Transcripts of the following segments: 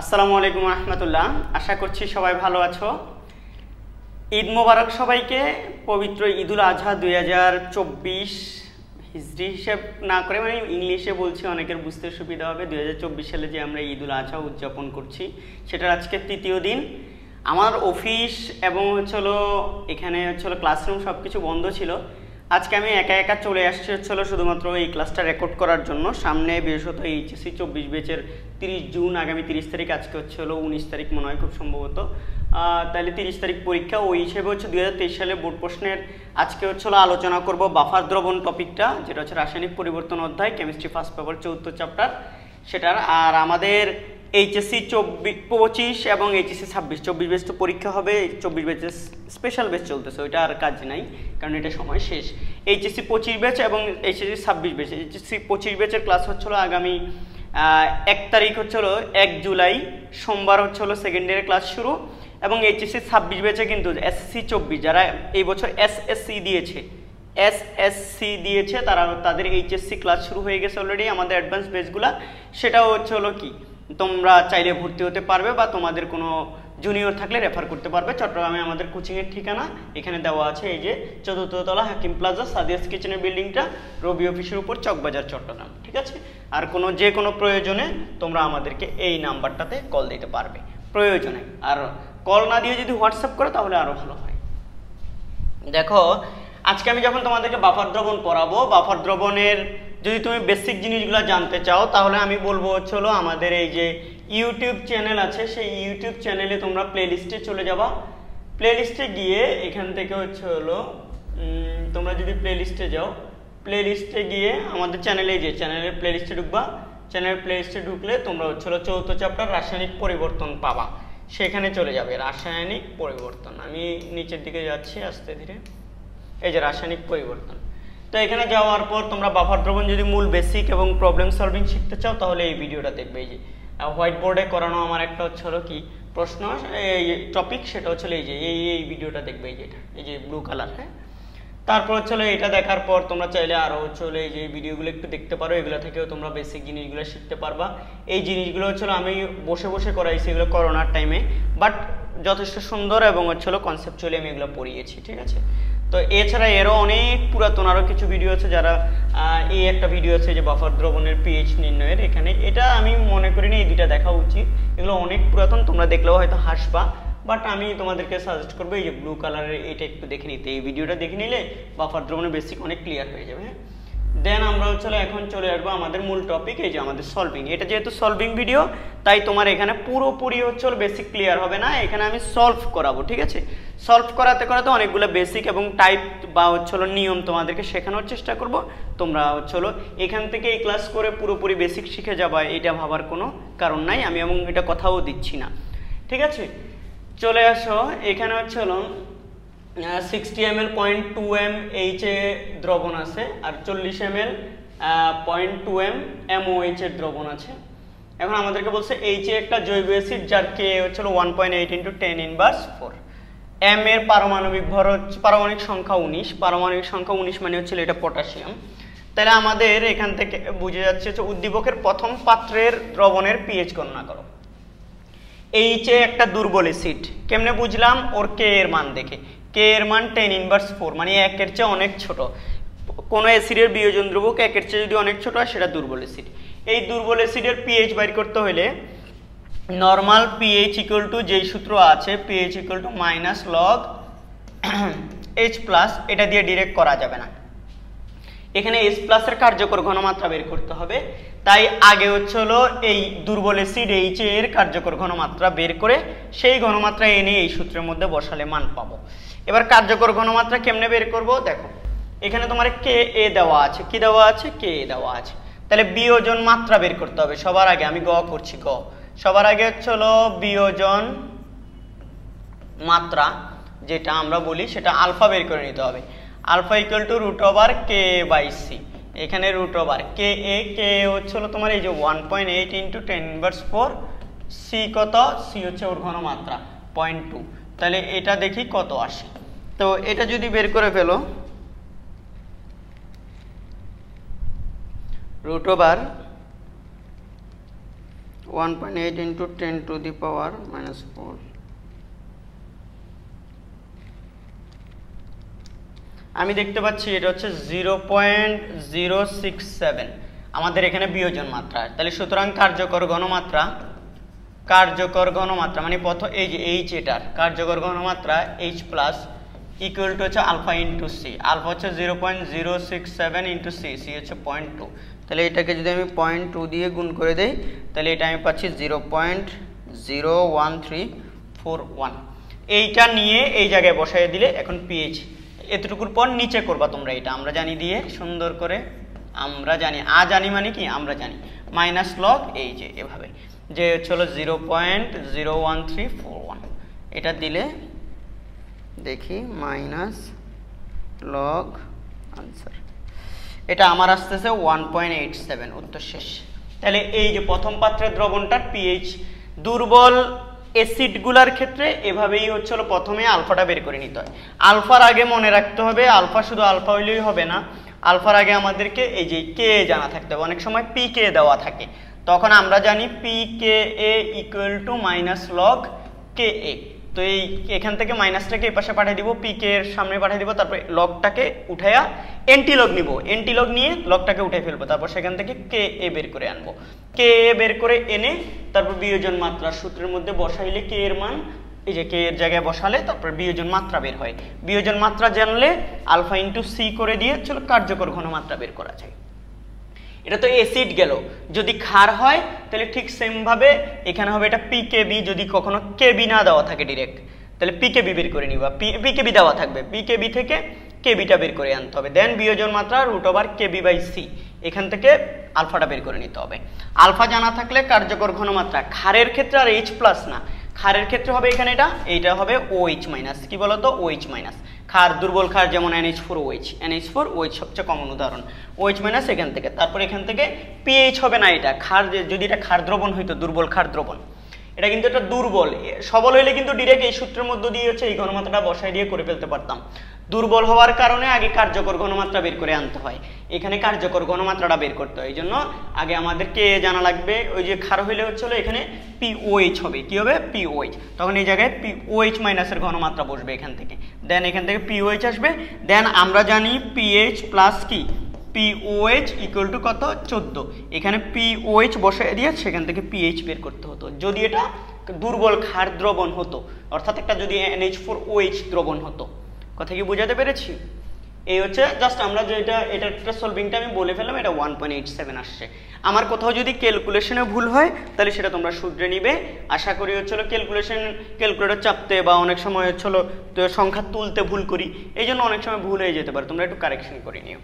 আসসালামু আলাইকুম রহমতুল্লাহ আশা করছি সবাই ভালো আছো ঈদ মোবারক সবাইকে পবিত্র ঈদুল আজহা দুই হাজার চব্বিশ হিজড়ি হিসেব না করে মানে ইংলিশে বলছি অনেকের বুঝতে সুবিধা হবে দুই সালে যে আমরা ঈদুল আজহা উদযাপন করছি সেটার আজকে তৃতীয় দিন আমার অফিস এবং হচ্ছে হলো এখানে হচ্ছে হলো ক্লাসরুম সব কিছু বন্ধ ছিল আজকে আমি একা একা চলে আসছি হচ্ছিল শুধুমাত্র এই ক্লাসটা রেকর্ড করার জন্য সামনে বিশেষত এইচএসি চব্বিশ বেচের তিরিশ জুন আগামী তিরিশ তারিখ আজকে হচ্ছে হলো উনিশ তারিখ মনে হয় খুব সম্ভবত তাহলে তিরিশ তারিখ পরীক্ষা ওই হিসেবে হচ্ছে দুই সালে বোর্ড প্রশ্নের আজকে হচ্ছে হলো আলোচনা করব বাফার দ্রবণ টপিকটা যেটা হচ্ছে রাসায়নিক পরিবর্তন অধ্যায় কেমিস্ট্রি ফার্স্ট পেপার চৌদ্দ চ্যাপ্টার সেটার আর আমাদের এইচএসসি চব্বিশ পঁচিশ এবং এইচএসসি ছাব্বিশ চব্বিশ বেচ তো পরীক্ষা হবে চব্বিশ বেচে স্পেশাল বেচ চলতেছে ওইটা আর কাজ নাই কারণ এটা সময় শেষ এইচএসসি পঁচিশ বেচ এবং এইচএসসি ছাব্বিশ বেচ এইচএসসি পঁচিশ বেচের ক্লাস হচ্ছিলো আগামী এক তারিখ হচ্ছিল এক জুলাই সোমবার হচ্ছিলো সেকেন্ড ইয়ারের ক্লাস শুরু এবং এইচএসসি ছাব্বিশ বেচে কিন্তু এসএসসি চব্বিশ যারা এই বছর এসএসসি দিয়েছে এসএসসি দিয়েছে তারা তাদের এইচএসসি ক্লাস শুরু হয়ে গেছে অলরেডি আমাদের অ্যাডভান্স বেচগুলা সেটাও হচ্ছে হলো কি তোমরা চাইলে ভর্তি হতে পারবে বা তোমাদের কোনো জুনিয়র থাকলে রেফার করতে পারবে চট্টগ্রামে আমাদের কোচিংয়ের ঠিকানা এখানে দেওয়া আছে এই যে চতুর্থতলা হাকিম প্লাজা সাদিয়াস কিচেনের বিল্ডিংটা রবি অফিসের উপর চকবাজার চট্টগ্রাম ঠিক আছে আর কোনো যে কোনো প্রয়োজনে তোমরা আমাদেরকে এই নাম্বারটাতে কল দিতে পারবে প্রয়োজনে আর কল না দিয়ে যদি হোয়াটসঅ্যাপ করো তাহলে আরও ভালো হয় দেখো আজকে আমি যখন তোমাদেরকে বাফার দ্রবণ পড়াবো বাফার দ্রবণের যদি তুমি বেসিক জিনিসগুলো জানতে চাও তাহলে আমি বলবো হচ্ছে হলো আমাদের এই যে ইউটিউব চ্যানেল আছে সেই ইউটিউব চ্যানেলে তোমরা প্লেলিস্টে চলে যাবা প্লেলিস্টে গিয়ে এখান থেকে হচ্ছে হলো তোমরা যদি প্লেলিস্টে যাও প্লেলিস্টে গিয়ে আমাদের চ্যানেলে যে চ্যানেলের প্লেলিস্টে ঢুকবা চ্যানেলের প্লেলিস্টে ঢুকলে তোমরা হচ্ছে হলো চৌথ চ্যাপ্টার রাসায়নিক পরিবর্তন পাবা সেখানে চলে যাবে রাসায়নিক পরিবর্তন আমি নিচের দিকে যাচ্ছি আস্তে ধীরে এই যে রাসায়নিক পরিবর্তন তো এখানে যাওয়ার পর তোমরা বাফার দ্রবণ যদি মূল বেসিক এবং প্রবলেম সলভিং শিখতে চাও তাহলে এই ভিডিওটা দেখবে এই যে হোয়াইট বোর্ডে করানো আমার একটা হচ্ছে হলো কি প্রশ্ন এই টপিক সেটা হচ্ছে এই যে এই এই ভিডিওটা দেখবে এই যে এটা এই যে ব্লু কালার হ্যাঁ তারপর হচ্ছে এটা দেখার পর তোমরা চাইলে আরও হচ্ছে এই যে ভিডিওগুলো একটু দেখতে পারো এগুলো থেকেও তোমরা বেসিক জিনিসগুলো শিখতে পারবা এই জিনিসগুলো হচ্ছে আমি বসে বসে করাইছি এগুলো করোনার টাইমে বাট যথেষ্ট সুন্দর এবং হচ্ছে কনসেপচুয়ালি আমি এগুলো পড়িয়েছি ঠিক আছে তো এছাড়া এরও অনেক পুরাতন আরও কিছু ভিডিও আছে যারা এই একটা ভিডিও আছে যে বাফার দ্রবণের পিএইচ নির্ণয়ের এখানে এটা আমি মনে করি না এই দুইটা দেখা উচিত এগুলো অনেক পুরাতন তোমরা দেখলেও হয়তো হাসবা বাট আমি তোমাদেরকে সাজেস্ট করবো এই যে ব্লু কালারের এটা একটু দেখে নিতে এই ভিডিওটা দেখে নিলে বাফার দ্রবণের বেসিক অনেক ক্লিয়ার হয়ে যাবে হ্যাঁ দেন আমরা হচ্ছে এখন চলে আসবো আমাদের মূল টপিক এই যে আমাদের সলভিং এটা যেহেতু সলভিং ভিডিও তাই তোমার এখানে পুরোপুরি হচ্ছে বেসিক ক্লিয়ার হবে না এখানে আমি সলভ করাবো ঠিক আছে সলভ করাতে করাতে অনেকগুলো বেসিক এবং টাইপ বা হচ্ছে নিয়ম তোমাদেরকে শেখানোর চেষ্টা করব তোমরা হচ্ছে এখান থেকে এই ক্লাস করে পুরোপুরি বেসিক শিখে যাবা এটা ভাবার কোনো কারণ নাই আমি এবং এটা কথাও দিচ্ছি না ঠিক আছে চলে আসো এখানে হচ্ছে হলো sixty M L point two M H A দ্রবণ আছে আর চল্লিশ M L point two M M O H এর দ্রবণ আছে এখন আমাদেরকে বলছে এইচ এ একটা জৈব অ্যাসিড যার কে হচ্ছিল one point eight into ten বাস ফোর এম এর পারমাণবিক ভর হচ্ছে পারমাণবিক সংখ্যা উনিশ পারমাণবিক সংখ্যা উনিশ মানে হচ্ছিল এটা পটাশিয়াম তাহলে আমাদের এখান থেকে বুঝে যাচ্ছে হচ্ছে উদ্দীপকের প্রথম পাত্রের দ্রবণের পিএইচ গণনা করো এইচ এ একটা দুর্বল অ্যাসিড কেমনে বুঝলাম ওর কে এর মান দেখে কে এর মান টেন ইনভার্স ফোর মানে একের চেয়ে অনেক ছোট কোনো অ্যাসিডের বিয়োজন দ্রবক একের চেয়ে যদি অনেক ছোট হয় সেটা দুর্বল অ্যাসিড এই দুর্বল অ্যাসিডের পিএইচ বাইর করতে হলে নর্মাল পিএইচ ইকুয়াল টু যেই সূত্র আছে pH equal to minus log H plus এটা দিয়ে ডিরেক্ট করা যাবে না এখানে এইচ প্লাসের কার্যকর ঘনমাত্রা বের করতে হবে তাই আগে হচ্ছে হলো এই দুর্বল অ্যাসিড এইচ এর কার্যকর ঘনমাত্রা বের করে সেই ঘনমাত্রা এনে এই সূত্রের মধ্যে বসালে মান পাবো এবার কার্যকর ঘনমাত্রা কেমনে বের করব দেখো এখানে তোমার কে এ দেওয়া আছে কি দেওয়া আছে কে এ দেওয়া আছে তাহলে বিয়োজন মাত্রা বের করতে হবে সবার আগে আমি গ করছি গ সবার আগে হচ্ছে হলো বিয়োজন মাত্রা যেটা আমরা বলি সেটা আলফা বের করে নিতে হবে alpha equal to root over K by C এখানে রুট ওভার কে এ কে হচ্ছে হলো তোমার এই যে one point eight into ten inverse four C কত সি হচ্ছে ওর ঘনমাত্রা পয়েন্ট টু তাহলে এটা দেখি কত আসে তো এটা যদি বের করে ফেলো root over one point eight into ten to the power minus four আমি দেখতে পাচ্ছি এটা হচ্ছে zero point zero six seven আমাদের এখানে বিয়োজন মাত্রা তাহলে সুতরাং কার্যকর গণমাত্রা কার্যকর ঘনমাত্রা মানে পথ এই যে এইচ এটার কার্যকর ঘনমাত্রা এইচ প্লাস ইকুয়াল টু হচ্ছে আলফা ইন্টু সি আলফা হচ্ছে zero point zero six seven into C C হচ্ছে পয়েন্ট টু তাহলে এটাকে যদি আমি পয়েন্ট টু দিয়ে গুণ করে দিই তাহলে এটা আমি পাচ্ছি zero point zero one three four one এইটা নিয়ে এই জায়গায় বসাই দিলে এখন পিএইচ এতটুকুর পর নিচে করবা তোমরা এটা আমরা জানি দিয়ে সুন্দর করে আমরা জানি আ জানি মানে কি আমরা জানি মাইনাস লগ এই যে এভাবে যে হচ্ছে হলো zero point zero one three four one এটা দিলে দেখি মাইনাস লগ আনসার এটা আমার আসতেছে ওয়ান পয়েন্ট এইট সেভেন উত্তর শেষ তাহলে এই যে প্রথম পাত্রের দ্রবণটার পিএইচ দুর্বল অ্যাসিডগুলার ক্ষেত্রে এভাবেই হচ্ছে হলো প্রথমে আলফাটা বের করে নিতে হয় আলফার আগে মনে রাখতে হবে আলফা শুধু আলফা হইলেই হবে না আলফার আগে আমাদেরকে এই যে কে জানা থাকতে হবে অনেক সময় পি কে দেওয়া থাকে তখন আমরা জানি p K a equal to minus log K a তো এই এখান থেকে মাইনাসটাকে এই পাশে পাঠিয়ে দিব পি কে এর সামনে পাঠিয়ে দিবো তারপরে লগটাকে উঠাইয়া এন্টি লগ নিব এন্টি লগ নিয়ে লগটাকে উঠে ফেলবো তারপর সেখান থেকে কে এ বের করে আনবো কে এ বের করে এনে তারপর বিয়োজন মাত্রার সূত্রের মধ্যে বসাইলে কে এর মান এই যে কে এর জায়গায় বসালে তারপর বিয়োজন মাত্রা বের হয় বিয়োজন মাত্রা জানলে আলফা ইন্টু সি করে দিয়ে চলো কার্যকর ঘনমাত্রা বের করা যায় এটা তো এসিড গেল যদি ক্ষার হয় তাহলে ঠিক সেমভাবে এখানে হবে এটা পিকেবি যদি কখনো কেবি না দেওয়া থাকে ডিরেক্ট তাহলে পিকেবি বের করে নিবা পিকেবি দেওয়া থাকবে পিকেবি থেকে কেবিটা বের করে আনতে হবে দেন বিয়োজন মাত্রা root over Kb by C এখান থেকে আলফাটা বের করে নিতে হবে আলফা জানা থাকলে কার্যকর ঘনমাত্রা ক্ষারের ক্ষেত্রে আর এইচ প্লাস না ক্ষারের ক্ষেত্রে হবে এখানে এটা এইটা হবে ওইচ মাইনাস কি বলতো ওইচ মাইনাস খার দুর্বল ক্ষার যেমন NH four OH NH four OH সবচেয়ে কমন উদাহরণ ওইচ মাইনাস এখান থেকে তারপর এখান থেকে পিএইচ হবে না এটা খার যদি এটা ক্ষার দ্রবণ হইতো দুর্বল ক্ষার দ্রবণ এটা কিন্তু একটা দুর্বল সবল হইলে কিন্তু ডিরেক্ট এই সূত্রের মধ্য দিয়ে হচ্ছে এই ঘনমাত্রাটা বসায় দিয়ে করে ফেলতে পারতাম দুর্বল হওয়ার কারণে আগে কার্যকর ঘনমাত্রা বের করে আনতে হয় এখানে কার্যকর গণমাত্রাটা বের করতে হয় এই জন্য আগে আমাদেরকে জানা লাগবে ওই যে খার হইলে হচ্ছে এখানে পিওএইচ হবে কি হবে পিওএইচ তখন এই জায়গায় পিওএইচ মাইনাসের ঘনমাত্রা বসবে এখান থেকে দেন এখান থেকে পিওএইচ আসবে দেন আমরা জানি পিএইচ প্লাস কি পিওএইচ ইকুয়াল টু কত চোদ্দ এখানে পিওএইচ বসে দিয়ে সেখান থেকে পিএইচ বের করতে হতো যদি এটা দুর্বল ক্ষার দ্রবণ হতো অর্থাৎ একটা যদি এনএইচ ফোর ওইচ দ্রবণ হতো কথা কি বোঝাতে পেরেছি এই হচ্ছে জাস্ট আমরা যে এটা একটা সলভিংটা আমি বলে ফেললাম এটা ওয়ান পয়েন্ট এইট সেভেন আসছে আমার কোথাও যদি ক্যালকুলেশনে ভুল হয় তাহলে সেটা তোমরা শুধরে নিবে আশা করি হচ্ছিলো ক্যালকুলেশন ক্যালকুলেটর চাপতে বা অনেক সময় হচ্ছিলো সংখ্যা তুলতে ভুল করি এই জন্য অনেক সময় ভুল হয়ে যেতে পারে তোমরা একটু কারেকশন করে নিও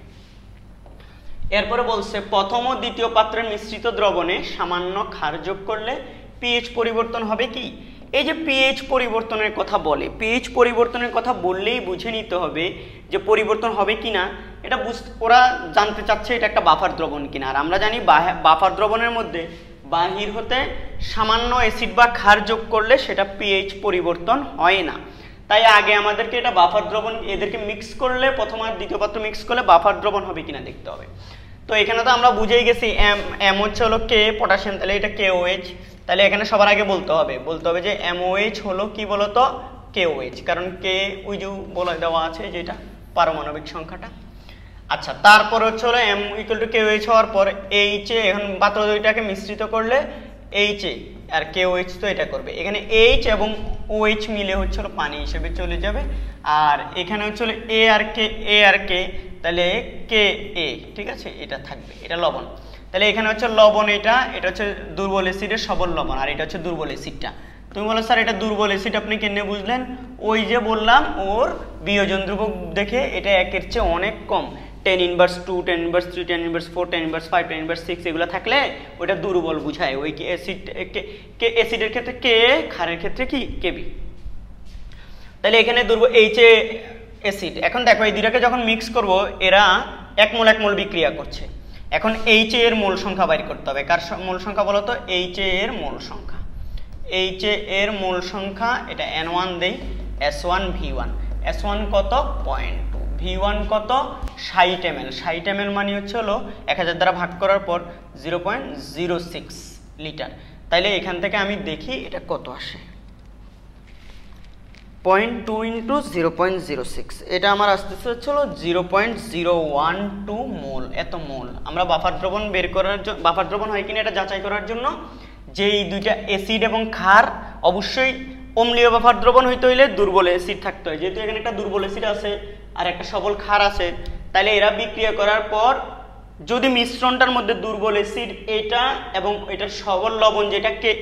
এরপরে বলছে প্রথম ও দ্বিতীয় পাত্রের মিশ্রিত দ্রবণে সামান্য ক্ষার যোগ করলে পিএইচ পরিবর্তন হবে কি এই যে পিএইচ পরিবর্তনের কথা বলে পিএইচ পরিবর্তনের কথা বললেই বুঝে নিতে হবে যে পরিবর্তন হবে কি না এটা বুঝতে ওরা জানতে চাচ্ছে এটা একটা বাফার দ্রবণ কি না আর আমরা জানি বাফার দ্রবণের মধ্যে বাহির হতে সামান্য অ্যাসিড বা ক্ষার যোগ করলে সেটা পিএইচ পরিবর্তন হয় না তাই আগে আমাদেরকে এটা বাফার দ্রবণ এদেরকে মিক্স করলে প্রথম আর দ্বিতীয় পাত্র মিক্স করলে বাফার দ্রবণ হবে কিনা দেখতে হবে তো এখানে তো আমরা বুঝেই গেছি এম এম হচ্ছে হলো কে পটাশিয়াম তাহলে এটা কে ওএইচ তাহলে এখানে সবার আগে বলতে হবে বলতে হবে যে এমওএইচ হলো কি বলতো কে কেওএইচ কারণ কে ওই যে বলে দেওয়া আছে যেটা পারমাণবিক সংখ্যাটা আচ্ছা তারপর হচ্ছে হলো এম ইকুয়াল টু কে কেওএইচ হওয়ার পর এইচে এখন পাত্র দুইটাকে মিশ্রিত করলে এইচে আর কে কেওএইচ তো এটা করবে এখানে এইচ এবং ওএইচ মিলে হচ্ছে হলো পানি হিসেবে চলে যাবে আর এখানে হচ্ছে হলো এ আর কে এ আর কে তাহলে কে এ ঠিক আছে এটা থাকবে এটা লবণ তাহলে এখানে হচ্ছে লবণ এটা এটা হচ্ছে দুর্বল এসিডের সবল লবণ আর এটা হচ্ছে দুর্বল এসিডটা তুমি বলো স্যার এটা দুর্বল এসিড আপনি কেন বুঝলেন ওই যে বললাম ওর বিয়োজন ধ্রুবক দেখে এটা একের চেয়ে অনেক কম ten inverse two ten inverse three ten inverse four ten inverse five ten inverse six এগুলো থাকলে ওইটা দুর্বল বুঝায় ওই অ্যাসিড কে অ্যাসিডের ক্ষেত্রে কে খারের ক্ষেত্রে কি কেবি তাহলে এখানে দুর্বল এইচ এ অ্যাসিড এখন দেখো এই দুটাকে যখন মিক্স করব এরা একমূল একমূল বিক্রিয়া করছে এখন এইচ এর মূল সংখ্যা বাইর করতে হবে কার মূল সংখ্যা বলো তো এইচ এর মূল সংখ্যা এইচ এর মূল সংখ্যা এটা এন ওয়ান দেই S one V one S one কত পয়েন্ট টু ভি ওয়ান কত ষাট এম এল ষাট এম এল মানে হচ্ছে হলো এক হাজার দ্বারা ভাগ করার পর zero point zero six litre তাইলে এখান থেকে আমি দেখি এটা কত আসে point two into zero point zero six এটা আমার আস্তে হচ্ছে হলো zero point zero one two mole এত মোল আমরা বাফার দ্রবণ বের করার জন্য বাফার দ্রবণ হয় কিনা এটা যাচাই করার জন্য যে এই দুইটা অ্যাসিড এবং ক্ষার অবশ্যই অম্লীয় বাফার দ্রবণ হইতে হইলে দুর্বল অ্যাসিড থাকতে হয় যেহেতু এখানে একটা দুর্বল অ্যাসিড আছে আর একটা সবল ক্ষার আছে তাহলে এরা বিক্রিয়া করার পর যদি মিশ্রণটার মধ্যে দুর্বল অ্যাসিড এটা এবং এটার সবল লবণ যেটা কে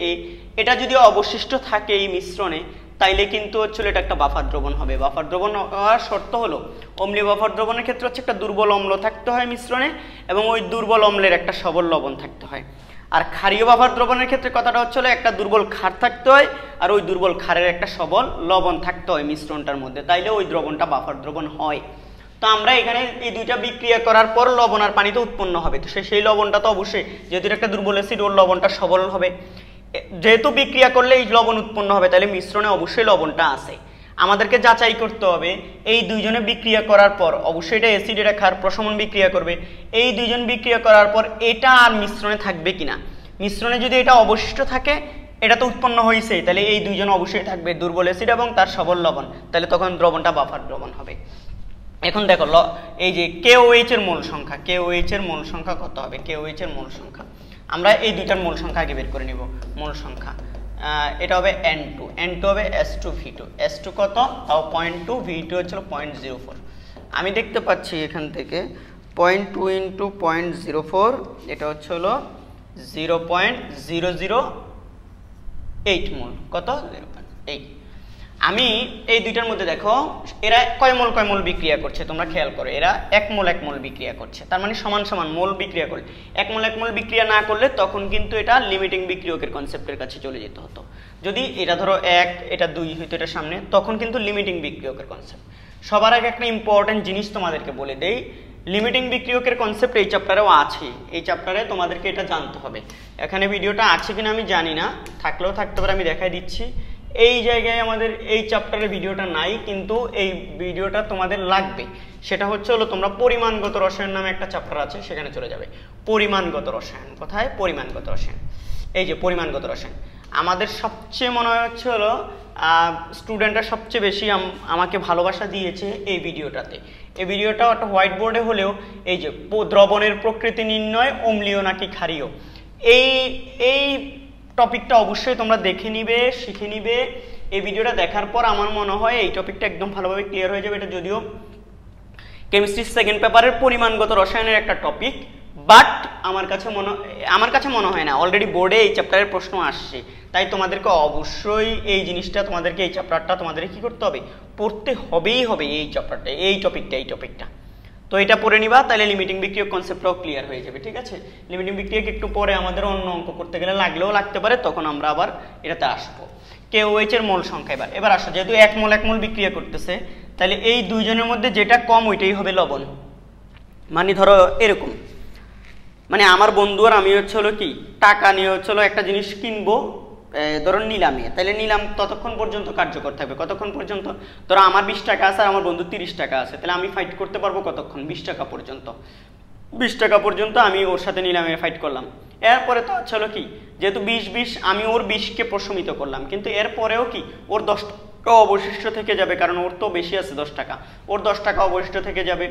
এটা যদি অবশিষ্ট থাকে এই মিশ্রণে তাইলে কিন্তু হচ্ছিল এটা একটা বাফার দ্রবণ হবে বাফার দ্রবণ হওয়ার শর্ত হলো অম্লি বাফার দ্রবণের ক্ষেত্রে হচ্ছে একটা দুর্বল অম্ল থাকতে হয় মিশ্রণে এবং ওই দুর্বল অম্লের একটা সবল লবণ থাকতে হয় আর ক্ষারীয় বাফার দ্রবণের ক্ষেত্রে কথাটা হচ্ছিল একটা দুর্বল খার থাকতে হয় আর ওই দুর্বল ক্ষারের একটা সবল লবণ থাকতে হয় মিশ্রণটার মধ্যে তাইলে ওই দ্রবণটা বাফার দ্রবণ হয় তো আমরা এখানে এই দুইটা বিক্রিয়া করার পর লবণ আর পানিতে উৎপন্ন হবে তো সেই লবণটা তো অবশ্যই যেহেতু একটা দুর্বল অ্যাসিড ওর লবণটা সবল হবে যেহেতু বিক্রিয়া করলে এই লবণ উৎপন্ন হবে তাহলে মিশ্রণে অবশ্যই লবণটা আছে আমাদেরকে যাচাই করতে হবে এই দুইজনে বিক্রিয়া করার পর অবশ্যই এটা অ্যাসিড এটা খার প্রশমন বিক্রিয়া করবে এই দুইজন বিক্রিয়া করার পর এটা আর মিশ্রণে থাকবে কিনা মিশ্রণে যদি এটা অবশিষ্ট থাকে এটা তো উৎপন্ন হয়েছে তাহলে এই দুইজন অবশ্যই থাকবে দুর্বল অ্যাসিড এবং তার সবল লবণ তাহলে তখন দ্রবণটা বাফার দ্রবণ হবে এখন দেখো এই যে কে এর মূল সংখ্যা কে এর মূল সংখ্যা কত হবে কে এর মূল সংখ্যা আমরা এই দুইটার মূল সংখ্যা আগে বের করে নিব মূল সংখ্যা এটা হবে এন টু এন টু হবে S two V two S two কত তাও পয়েন্ট টু ভি টু হচ্ছিল পয়েন্ট জিরো ফোর আমি দেখতে পাচ্ছি এখান থেকে point two into point zero four এটা হচ্ছে হলো zero point zero zero eight মূল কত জিরো পয়েন্ট এইট আমি এই দুইটার মধ্যে দেখো এরা কয়মল কয়মল বিক্রিয়া করছে তোমরা খেয়াল করো এরা একমল মোল বিক্রিয়া করছে তার মানে সমান সমান মোল বিক্রিয়া করলে একমল মোল বিক্রিয়া না করলে তখন কিন্তু এটা লিমিটিং বিক্রিয়কের কনসেপ্টের কাছে চলে যেতে হতো যদি এটা ধরো এক এটা দুই হইতো এটা সামনে তখন কিন্তু লিমিটিং বিক্রিয়কের কনসেপ্ট সবার আগে একটা ইম্পর্ট্যান্ট জিনিস তোমাদেরকে বলে দেই লিমিটিং বিক্রিয়কের কনসেপ্ট এই চ্যাপ্টারেও আছে এই চ্যাপ্টারে তোমাদেরকে এটা জানতে হবে এখানে ভিডিওটা আছে কিনা আমি জানি না থাকলেও থাকতে পারে আমি দেখাই দিচ্ছি এই জায়গায় আমাদের এই চ্যাপ্টারের ভিডিওটা নাই কিন্তু এই ভিডিওটা তোমাদের লাগবে সেটা হচ্ছে হলো তোমরা পরিমাণগত রসায়ন নামে একটা চ্যাপ্টার আছে সেখানে চলে যাবে পরিমাণগত রসায়ন কোথায় পরিমাণগত রসায়ন এই যে পরিমাণগত রসায়ন আমাদের সবচেয়ে মনে হচ্ছে হলো স্টুডেন্টরা সবচেয়ে বেশি আমাকে ভালোবাসা দিয়েছে এই ভিডিওটাতে এই ভিডিওটা একটা হোয়াইট বোর্ডে হলেও এই যে দ্রবণের প্রকৃতি নির্ণয় অম্লীয় নাকি ক্ষারীয় এই এই টপিকটা অবশ্যই তোমরা দেখে নিবে শিখে নিবে এই ভিডিওটা দেখার পর আমার মনে হয় এই টপিকটা একদম ভালোভাবে ক্লিয়ার হয়ে যাবে এটা যদিও কেমিস্ট্রির সেকেন্ড পেপারের পরিমাণগত রসায়নের একটা টপিক বাট আমার কাছে মনে আমার কাছে মনে হয় না অলরেডি বোর্ডে এই চ্যাপ্টারের প্রশ্ন আসছে তাই তোমাদেরকে অবশ্যই এই জিনিসটা তোমাদেরকে এই চ্যাপ্টারটা তোমাদের কি করতে হবে পড়তে হবেই হবে এই চ্যাপ্টারটা এই টপিকটা এই টপিকটা তো এটা পড়ে নিবা তাহলে লিমিটিং বিক্রিয়ক কনসেপ্টটাও ক্লিয়ার হয়ে যাবে ঠিক আছে লিমিটিং বিক্রিয়ক একটু পরে আমাদের অন্য অঙ্ক করতে গেলে লাগলেও লাগতে পারে তখন আমরা আবার এটাতে আসবো কেওএইচ এর মোল সংখ্যা এবার এবার আসো যেহেতু এক মোল এক মোল বিক্রিয়া করতেছে তাহলে এই দুইজনের মধ্যে যেটা কম ওইটাই হবে লবণ মানে ধরো এরকম মানে আমার বন্ধু আর আমি হচ্ছে হলো কি টাকা নিয়ে হচ্ছে হলো একটা জিনিস কিনবো ধরো নিলামে তাহলে নিলাম ততক্ষণ পর্যন্ত কার্যকর থাকবে কতক্ষণ পর্যন্ত ধরো আমার বিশ টাকা আছে আর আমার বন্ধু তিরিশ টাকা আছে তাহলে আমি ফাইট করতে পারবো কতক্ষণ বিশ টাকা পর্যন্ত বিশ টাকা পর্যন্ত আমি ওর সাথে নিলামে ফাইট করলাম এরপরে তো আচ্ছা হলো কি যেহেতু বিশ বিশ আমি ওর বিশকে প্রশমিত করলাম কিন্তু এরপরেও কি ওর দশ টাকা অবশিষ্ট থেকে যাবে কারণ ওর তো বেশি আছে দশ টাকা ওর দশ টাকা অবশিষ্ট থেকে যাবে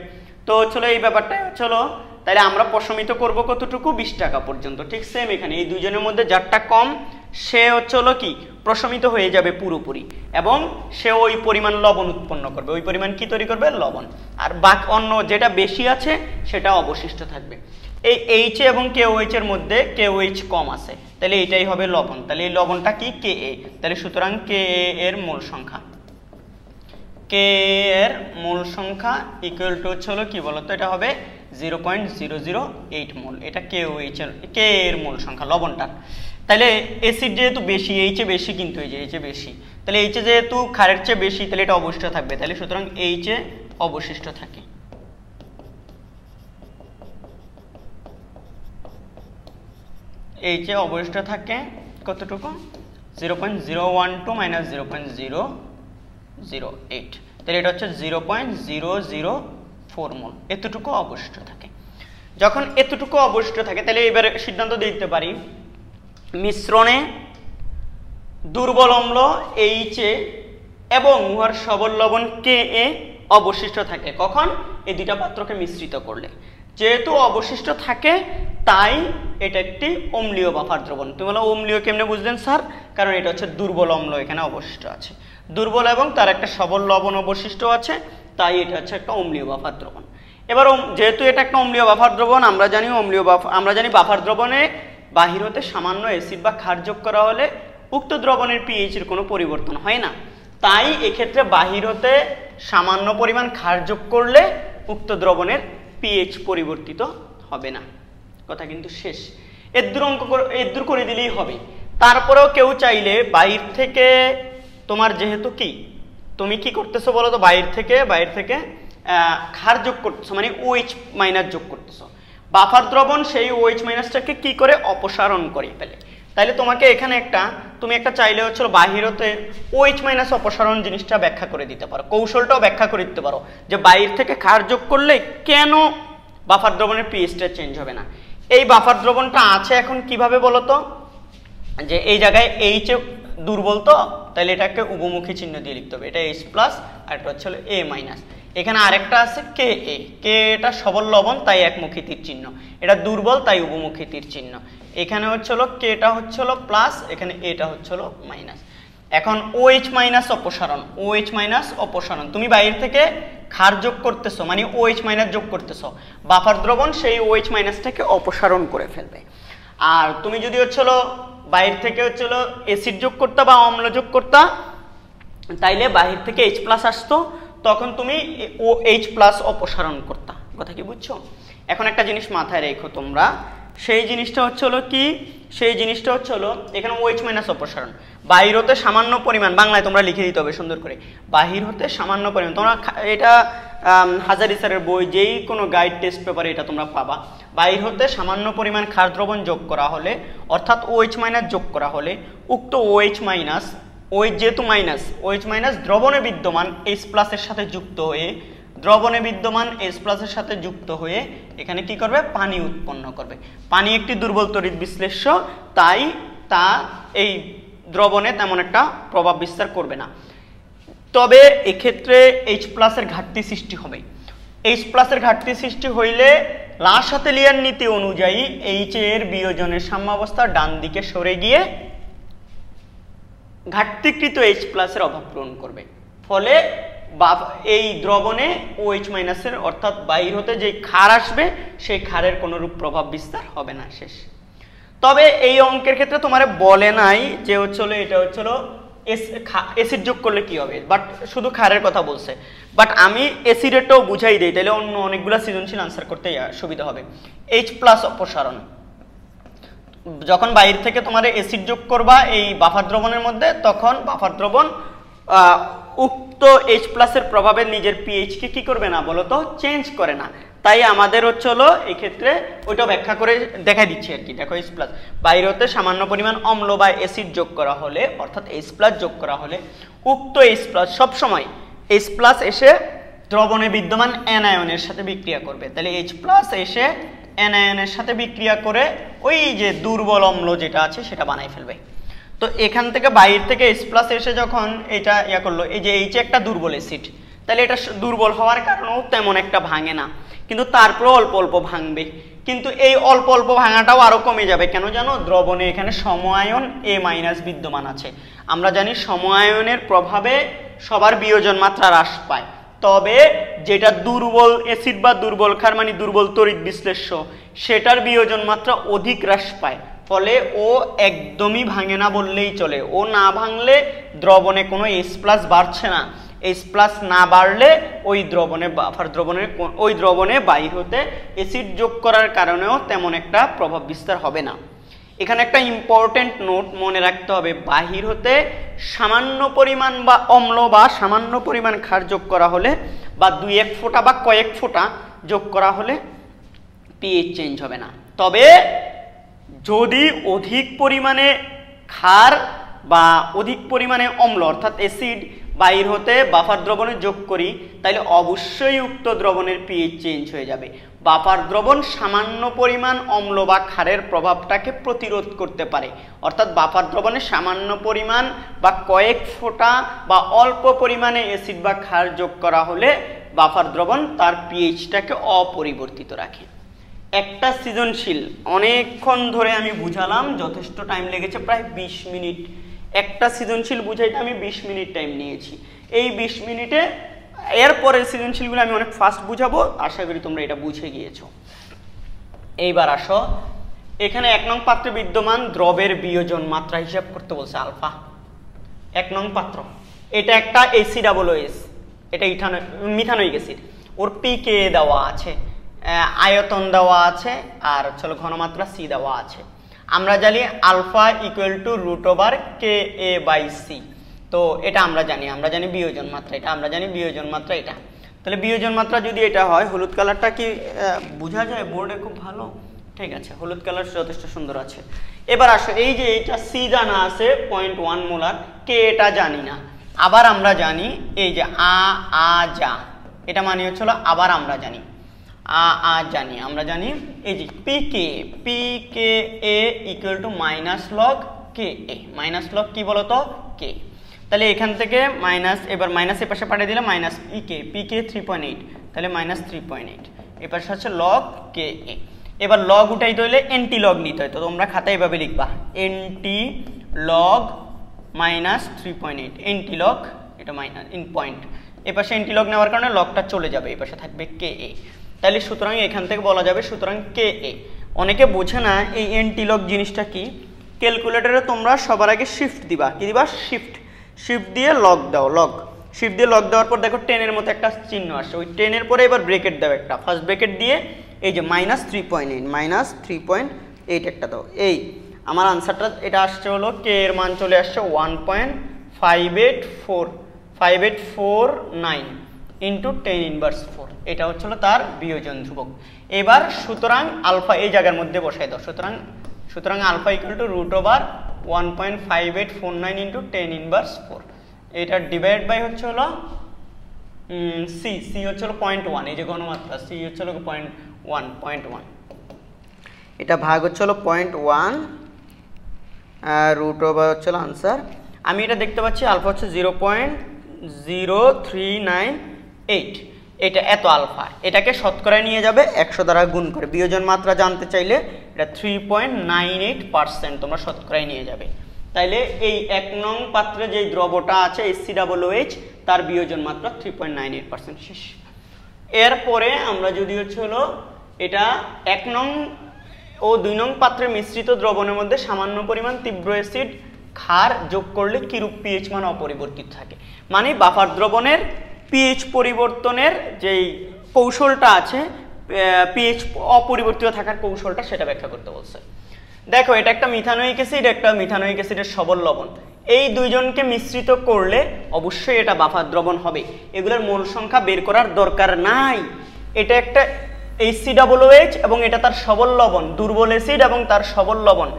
তো চলো এই ব্যাপারটা চলো তাহলে আমরা প্রশমিত করবো কতটুকু বিশ টাকা পর্যন্ত ঠিক সেম এখানে এই দুজনের মধ্যে যারটা কম সে হচ্ছে হলো কি প্রশমিত হয়ে যাবে পুরোপুরি এবং সে ওই পরিমাণ লবণ উৎপন্ন করবে ওই পরিমাণ কি তৈরি করবে লবণ আর বাক অন্য যেটা বেশি আছে সেটা অবশিষ্ট থাকবে এই এইচ এবং কে ওইচ এর মধ্যে কে ওইচ কম আছে তাহলে এইটাই হবে লবণ তাহলে এই লবণটা কি কে এ তাহলে সুতরাং কে এর মূল সংখ্যা কে এর মূল সংখ্যা ইকুয়াল টু হচ্ছে হলো কি বলতো এটা হবে zero point zero zero eight মূল এটা কে ওইচ এর কে এর মূল সংখ্যা লবণটার তাহলে এসির যেহেতু বেশি এইচে বেশি কিন্তু এই যে এইচে বেশি তাহলে এইচে যেহেতু খারের চেয়ে বেশি তাহলে এটা অবশিষ্ট থাকবে তাহলে সুতরাং এইচে অবশিষ্ট থাকে এইচে অবশিষ্ট থাকে কতটুকু zero point zero one two minus zero point zero zero eight তাহলে এটা হচ্ছে zero point zero zero four mole এতটুকু অবশিষ্ট থাকে যখন এতটুকু অবশিষ্ট থাকে তাহলে এবার সিদ্ধান্ত দিতে পারি মিশ্রণে দুর্বল অম্ল এ এবং উহার সবল লবণ কে এ অবশিষ্ট থাকে কখন এই দুটা পাত্রকে মিশ্রিত করলে যেহেতু অবশিষ্ট থাকে তাই এটা একটি অম্লীয় বাফার দ্রবণ তুমি বলো অম্লীয় কেমনে বুঝলেন স্যার কারণ এটা হচ্ছে দুর্বল অম্ল এখানে অবশিষ্ট আছে দুর্বল এবং তার একটা সবল লবণ অবশিষ্ট আছে তাই এটা হচ্ছে একটা অম্লীয় বাফার দ্রবণ এবার যেহেতু এটা একটা অম্লীয় বাফার দ্রবণ আমরা জানি অম্লীয় বাফ আমরা জানি বাফার দ্রবণে বাহির হতে সামান্য অ্যাসিড বা ক্ষার যোগ করা হলে উক্ত দ্রবণের পিএইচের কোনো পরিবর্তন হয় না তাই এক্ষেত্রে বাহির হতে সামান্য পরিমাণ ক্ষার যোগ করলে উক্ত দ্রবণের পিএইচ পরিবর্তিত হবে না কথা কিন্তু শেষ এর দূর অঙ্ক এর দূর করে দিলেই হবে তারপরেও কেউ চাইলে বাইর থেকে তোমার যেহেতু কি তুমি কি করতেছো বলো তো বাইর থেকে বাইর থেকে ক্ষার মানে OH যোগ করতেছো মানে ওইচ মাইনাস যোগ করতেছো বাফার দ্রবণ সেই ওএইচ মাইনাসটাকে কি করে অপসারণ করে ফেলে তাইলে তোমাকে এখানে একটা তুমি একটা চাইলে হচ্ছে বাহিরতে ওএইচ মাইনাস অপসারণ জিনিসটা ব্যাখ্যা করে দিতে পারো কৌশলটাও ব্যাখ্যা করে দিতে পারো যে বাইর থেকে ক্ষার যোগ করলে কেন বাফার দ্রবণের পিএইচটা চেঞ্জ হবে না এই বাফার দ্রবণটা আছে এখন কিভাবে বলো তো যে এই জায়গায় এইচ দুর্বল তো তাহলে এটাকে উপমুখী চিহ্ন দিয়ে লিখতে হবে এটা এইচ প্লাস আর এটা হচ্ছে এ মাইনাস এখানে আরেকটা আছে কে এ কে এটা সবল লবণ তাই একমুখী তীর চিহ্ন এটা দুর্বল তাই উপমুখী তীর চিহ্ন এখানে হচ্ছে হলো এটা হচ্ছে হলো প্লাস এখানে এটা হচ্ছে হলো মাইনাস এখন ও এইচ মাইনাস অপসারণ ও এইচ মাইনাস অপসারণ তুমি বাইরে থেকে ক্ষার যোগ করতেছো মানে ও এইচ মাইনাস যোগ করতেছো বাফার দ্রবণ সেই ও এইচ মাইনাসটাকে অপসারণ করে ফেলবে আর তুমি যদি হচ্ছে হলো বাইর থেকে হচ্ছে হলো অ্যাসিড যোগ করতা বা অম্ল যোগ করতা তাইলে বাহির থেকে এইচ প্লাস আসতো তখন তুমি ও এইচ প্লাস অপসারণ করতা কথা কি বুঝছো এখন একটা জিনিস মাথায় রেখো তোমরা সেই জিনিসটা হচ্ছে হলো কি সেই জিনিসটা হচ্ছে হলো এখানে ওইচ মাইনাস অপসারণ বাহির হতে সামান্য পরিমাণ বাংলায় তোমরা লিখে দিতে হবে সুন্দর করে বাহির হতে সামান্য পরিমাণ তোমরা এটা হাজারি স্যারের বই যেই কোনো গাইড টেস্ট পেপারে এটা তোমরা পাবা বাহির হতে সামান্য পরিমাণ ক্ষারদ্রবণ যোগ করা হলে অর্থাৎ ওএইচ মাইনাস যোগ করা হলে উক্ত ওইচ মাইনাস ওইচ যেহেতু মাইনাস ওইচ মাইনাস দ্রবণে বিদ্যমান এইচ প্লাসের সাথে যুক্ত হয়ে দ্রবণে বিদ্যমান এইচ প্লাসের সাথে যুক্ত হয়ে এখানে কি করবে পানি উৎপন্ন করবে পানি একটি দুর্বল তড়িৎ বিশ্লেষ্য তাই তা এই দ্রবণে তেমন একটা প্রভাব বিস্তার করবে না তবে এক্ষেত্রে এইচ প্লাসের ঘাটতি সৃষ্টি হবে এইচ প্লাসের ঘাটতি সৃষ্টি হইলে লাশ হাতেলিয়ার নীতি অনুযায়ী এইচ এর বিয়োজনের সাম্যাবস্থা ডান দিকে সরে গিয়ে ঘাটতিকৃত এইচ প্লাসের অভাব পূরণ করবে ফলে এই দ্রবণে ও এইচ মাইনাসের অর্থাৎ বাইর হতে যে খার আসবে সেই ক্ষারের কোনোরূপ প্রভাব বিস্তার হবে না শেষ তবে এই অঙ্কের ক্ষেত্রে তোমার বলে নাই যে হচ্ছিল এটা হচ্ছিল এসিড যোগ করলে কি হবে বাট শুধু খারের কথা বলছে বাট আমি এসিডেরটাও বুঝাই দিই তাহলে অন্য অনেকগুলো সৃজনশীল আনসার করতে সুবিধা হবে এইচ প্লাস অপসারণ যখন বাইর থেকে তোমার এসিড যোগ করবা এই বাফার দ্রবণের মধ্যে তখন বাফার দ্রবণ উক্ত এইচ প্লাসের প্রভাবে নিজের পিএইচকে কী করবে না বলতো চেঞ্জ করে না তাই আমাদের হচ্ছে হলো এক্ষেত্রে ওইটা ব্যাখ্যা করে দেখা দিচ্ছি আর কি দেখো এইচ প্লাস বাইরেতে সামান্য পরিমাণ অম্ল বা অ্যাসিড যোগ করা হলে অর্থাৎ এইচ প্লাস যোগ করা হলে উক্ত এইচ প্লাস সবসময় এইচ প্লাস এসে দ্রবণে বিদ্যমান অ্যানায়নের সাথে বিক্রিয়া করবে তাহলে এইচ প্লাস এসে অ্যানায়নের সাথে বিক্রিয়া করে ওই যে দুর্বল অম্ল যেটা আছে সেটা বানাই ফেলবে তো এখান থেকে বাইর থেকে এস প্লাস এসে যখন এটা ইয়া করলো এই যে এইচ একটা দুর্বল অ্যাসিড তাহলে এটা দুর্বল হওয়ার কারণেও তেমন একটা ভাঙে না কিন্তু তারপরে অল্প অল্প ভাঙবে কিন্তু এই অল্প অল্প ভাঙাটাও আরও কমে যাবে কেন জানো দ্রবণে এখানে সময়ন এ মাইনাস বিদ্যমান আছে আমরা জানি সমায়নের প্রভাবে সবার বিয়োজন মাত্রা হ্রাস পায় তবে যেটা দুর্বল অ্যাসিড বা দুর্বল ক্ষার মানে দুর্বল তড়িৎ বিশ্লেষ্য সেটার বিয়োজন মাত্রা অধিক হ্রাস পায় ফলে ও একদমই ভাঙে না বললেই চলে ও না ভাঙলে দ্রবণে কোনো এস প্লাস বাড়ছে না এস প্লাস না বাড়লে ওই দ্রবণে বাফার দ্রবণে ওই দ্রবণে বাইর হতে অ্যাসিড যোগ করার কারণেও তেমন একটা প্রভাব বিস্তার হবে না এখানে একটা ইম্পর্টেন্ট নোট মনে রাখতে হবে বাহির হতে সামান্য পরিমাণ বা অম্ল বা সামান্য পরিমাণ ক্ষার যোগ করা হলে বা দুই এক ফোঁটা বা কয়েক ফোঁটা যোগ করা হলে পিএইচ চেঞ্জ হবে না তবে যদি অধিক পরিমাণে ক্ষার বা অধিক পরিমাণে অম্ল অর্থাৎ অ্যাসিড বাহির হতে বাফার দ্রবণে যোগ করি তাহলে অবশ্যই উক্ত দ্রবণের পিএইচ চেঞ্জ হয়ে যাবে বাফার দ্রবণ সামান্য পরিমাণ অম্ল বা ক্ষারের প্রভাবটাকে প্রতিরোধ করতে পারে অর্থাৎ বাফার দ্রবণে সামান্য পরিমাণ বা কয়েক ফোঁটা বা অল্প পরিমাণে অ্যাসিড বা ক্ষার যোগ করা হলে বাফার দ্রবণ তার পিএইচটাকে অপরিবর্তিত রাখে একটা সৃজনশীল অনেকক্ষণ ধরে আমি বুঝালাম যথেষ্ট টাইম লেগেছে প্রায় ২০ মিনিট একটা সৃজনশীল বুঝাইতে আমি ২০ মিনিট টাইম নিয়েছি এই ২০ মিনিটে এরপরের সৃজনশীলগুলো আমি অনেক ফাস্ট বুঝাবো আশা করি তোমরা এটা বুঝে গিয়েছো এইবার আসো এখানে এক নং পাত্রে বিদ্যমান দ্রবের বিয়োজন মাত্রা হিসাব করতে বলছে আলফা এক নং পাত্র এটা একটা এসি ডাবল এস এটা ইথানো মিথানোই গেসির ওর পি কে দেওয়া আছে আয়তন দেওয়া আছে আর চলো ঘনমাত্রা সি দেওয়া আছে আমরা জানি alpha equal to root over K a by C তো এটা আমরা জানি আমরা জানি বিয়োজন মাত্রা এটা আমরা জানি বিয়োজন মাত্রা এটা তাহলে বিয়োজন মাত্রা যদি এটা হয় হলুদ কালারটা কি বোঝা যায় বোর্ডে খুব ভালো ঠিক আছে হলুদ কালার যথেষ্ট সুন্দর আছে এবার আসো এই যে এইটা সি জানা আছে পয়েন্ট ওয়ান মোলার কে এটা জানি না আবার আমরা জানি এই যে আ আ যা এটা মানে হচ্ছিল আবার আমরা জানি আ আ জানি আমরা জানি এই যে p K p K a equal to minus log K a minus log কি বলতো কে তাহলে এখান থেকে মাইনাস এবার মাইনাস এ পাশে পাঠিয়ে দিলাম মাইনাস ই কে p K three point eight তাহলে মাইনাস থ্রি পয়েন্ট এইট এ পাশে হচ্ছে লগ কে এ এবার লগ উঠাই দিলে এনটি লগ নিতে হয় তো তোমরা খাতায় এভাবে লিখবা anti log minus three point eight anti log এটা মাইনাস ইন পয়েন্ট এপাশে এনটি লগ নেওয়ার কারণে লগটা চলে যাবে এপাশে থাকবে কে এ তাহলে সুতরাং এখান থেকে বলা যাবে সুতরাং কে এ অনেকে বোঝে না এই এনটি লগ জিনিসটা কি ক্যালকুলেটরে তোমরা সবার আগে শিফট দিবা কি দিবা শিফট শিফট দিয়ে লক দাও লক শিফট দিয়ে লক দেওয়ার পর দেখো টেনের মতো একটা চিহ্ন আসে ওই টেনের পরে এবার ব্রেকেট দাও একটা ফার্স্ট ব্রেকেট দিয়ে এই যে minus three point eight minus three point eight একটা দাও এই আমার আনসারটা এটা আসছে হলো কে এর মান চলে আসছে one point five eight four five eight four nine into ten inverse four এটা হচ্ছিল তার বিয়োজন ধ্রুবক এবার সুতরাং আলফা এই জায়গার মধ্যে বসাই দাও সুতরাং সুতরাং alpha equal to root over one point five eight four nine into ten inverse four এটা ডিভাইড বাই হচ্ছে হলো সি সি হচ্ছে হলো পয়েন্ট ওয়ান এই যে গণমাত্রা সি হচ্ছে হলো পয়েন্ট ওয়ান পয়েন্ট ওয়ান এটা ভাগ হচ্ছে হলো পয়েন্ট ওয়ান রুট ওভার হচ্ছে হলো আনসার আমি এটা দেখতে পাচ্ছি আলফা হচ্ছে zero point zero three nine eight এটা এত আলফা এটাকে শতকরা নিয়ে যাবে একশো দ্বারা গুণ করে বিয়োজন মাত্রা জানতে চাইলে এটা three point nine eight percent তোমরা শতকরায় নিয়ে যাবে তাইলে এই এক নং পাত্রে যে দ্রবটা আছে এসসি সি ওএইচ তার বিয়োজন মাত্রা three point nine eight percent শেষ এরপরে আমরা যদি হচ্ছে হলো এটা এক নং ও দুই নং পাত্রে মিশ্রিত দ্রবণের মধ্যে সামান্য পরিমাণ তীব্র অ্যাসিড খার যোগ করলে কিরূপ পিএইচ মান অপরিবর্তিত থাকে মানে বাফার দ্রবণের পিএইচ পরিবর্তনের যেই কৌশলটা আছে পিএইচ অপরিবর্তিত থাকার কৌশলটা সেটা ব্যাখ্যা করতে বলছে দেখো এটা একটা মিথানোয়িক অ্যাসিড একটা মিথানোয়িক অ্যাসিডের সবল লবণ এই দুইজনকে মিশ্রিত করলে অবশ্যই এটা বাফার দ্রবণ হবে এগুলোর মোল সংখ্যা বের করার দরকার নাই এটা একটা এইচ সি এইচ এবং এটা তার সবল লবণ দুর্বল অ্যাসিড এবং তার সবল লবণ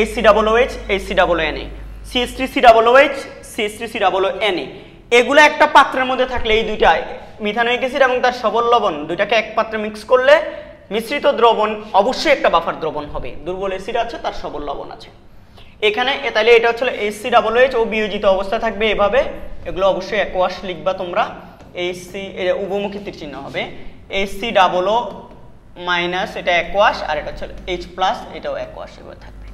HC double O H C double N A CS three C H CS three C double N A এগুলো একটা পাত্রের মধ্যে থাকলে এই দুইটা মিথানোয়িক অ্যাসিড এবং তার সবল লবণ দুইটাকে এক পাত্রে মিক্স করলে মিশ্রিত দ্রবণ অবশ্যই একটা বাফার দ্রবণ হবে দুর্বল অ্যাসিড আছে তার সবল লবণ আছে এখানে তাহলে এটা হচ্ছে এসি ডাবল এইচ ও বিয়োজিত অবস্থা থাকবে এভাবে এগুলো অবশ্যই একোয়াশ লিখবা তোমরা এসি উভমুখী চিহ্ন হবে এসি ডাবল ও মাইনাস এটা একোয়াশ আর এটা হচ্ছে এইচ প্লাস এটাও একোয়াশ এভাবে থাকবে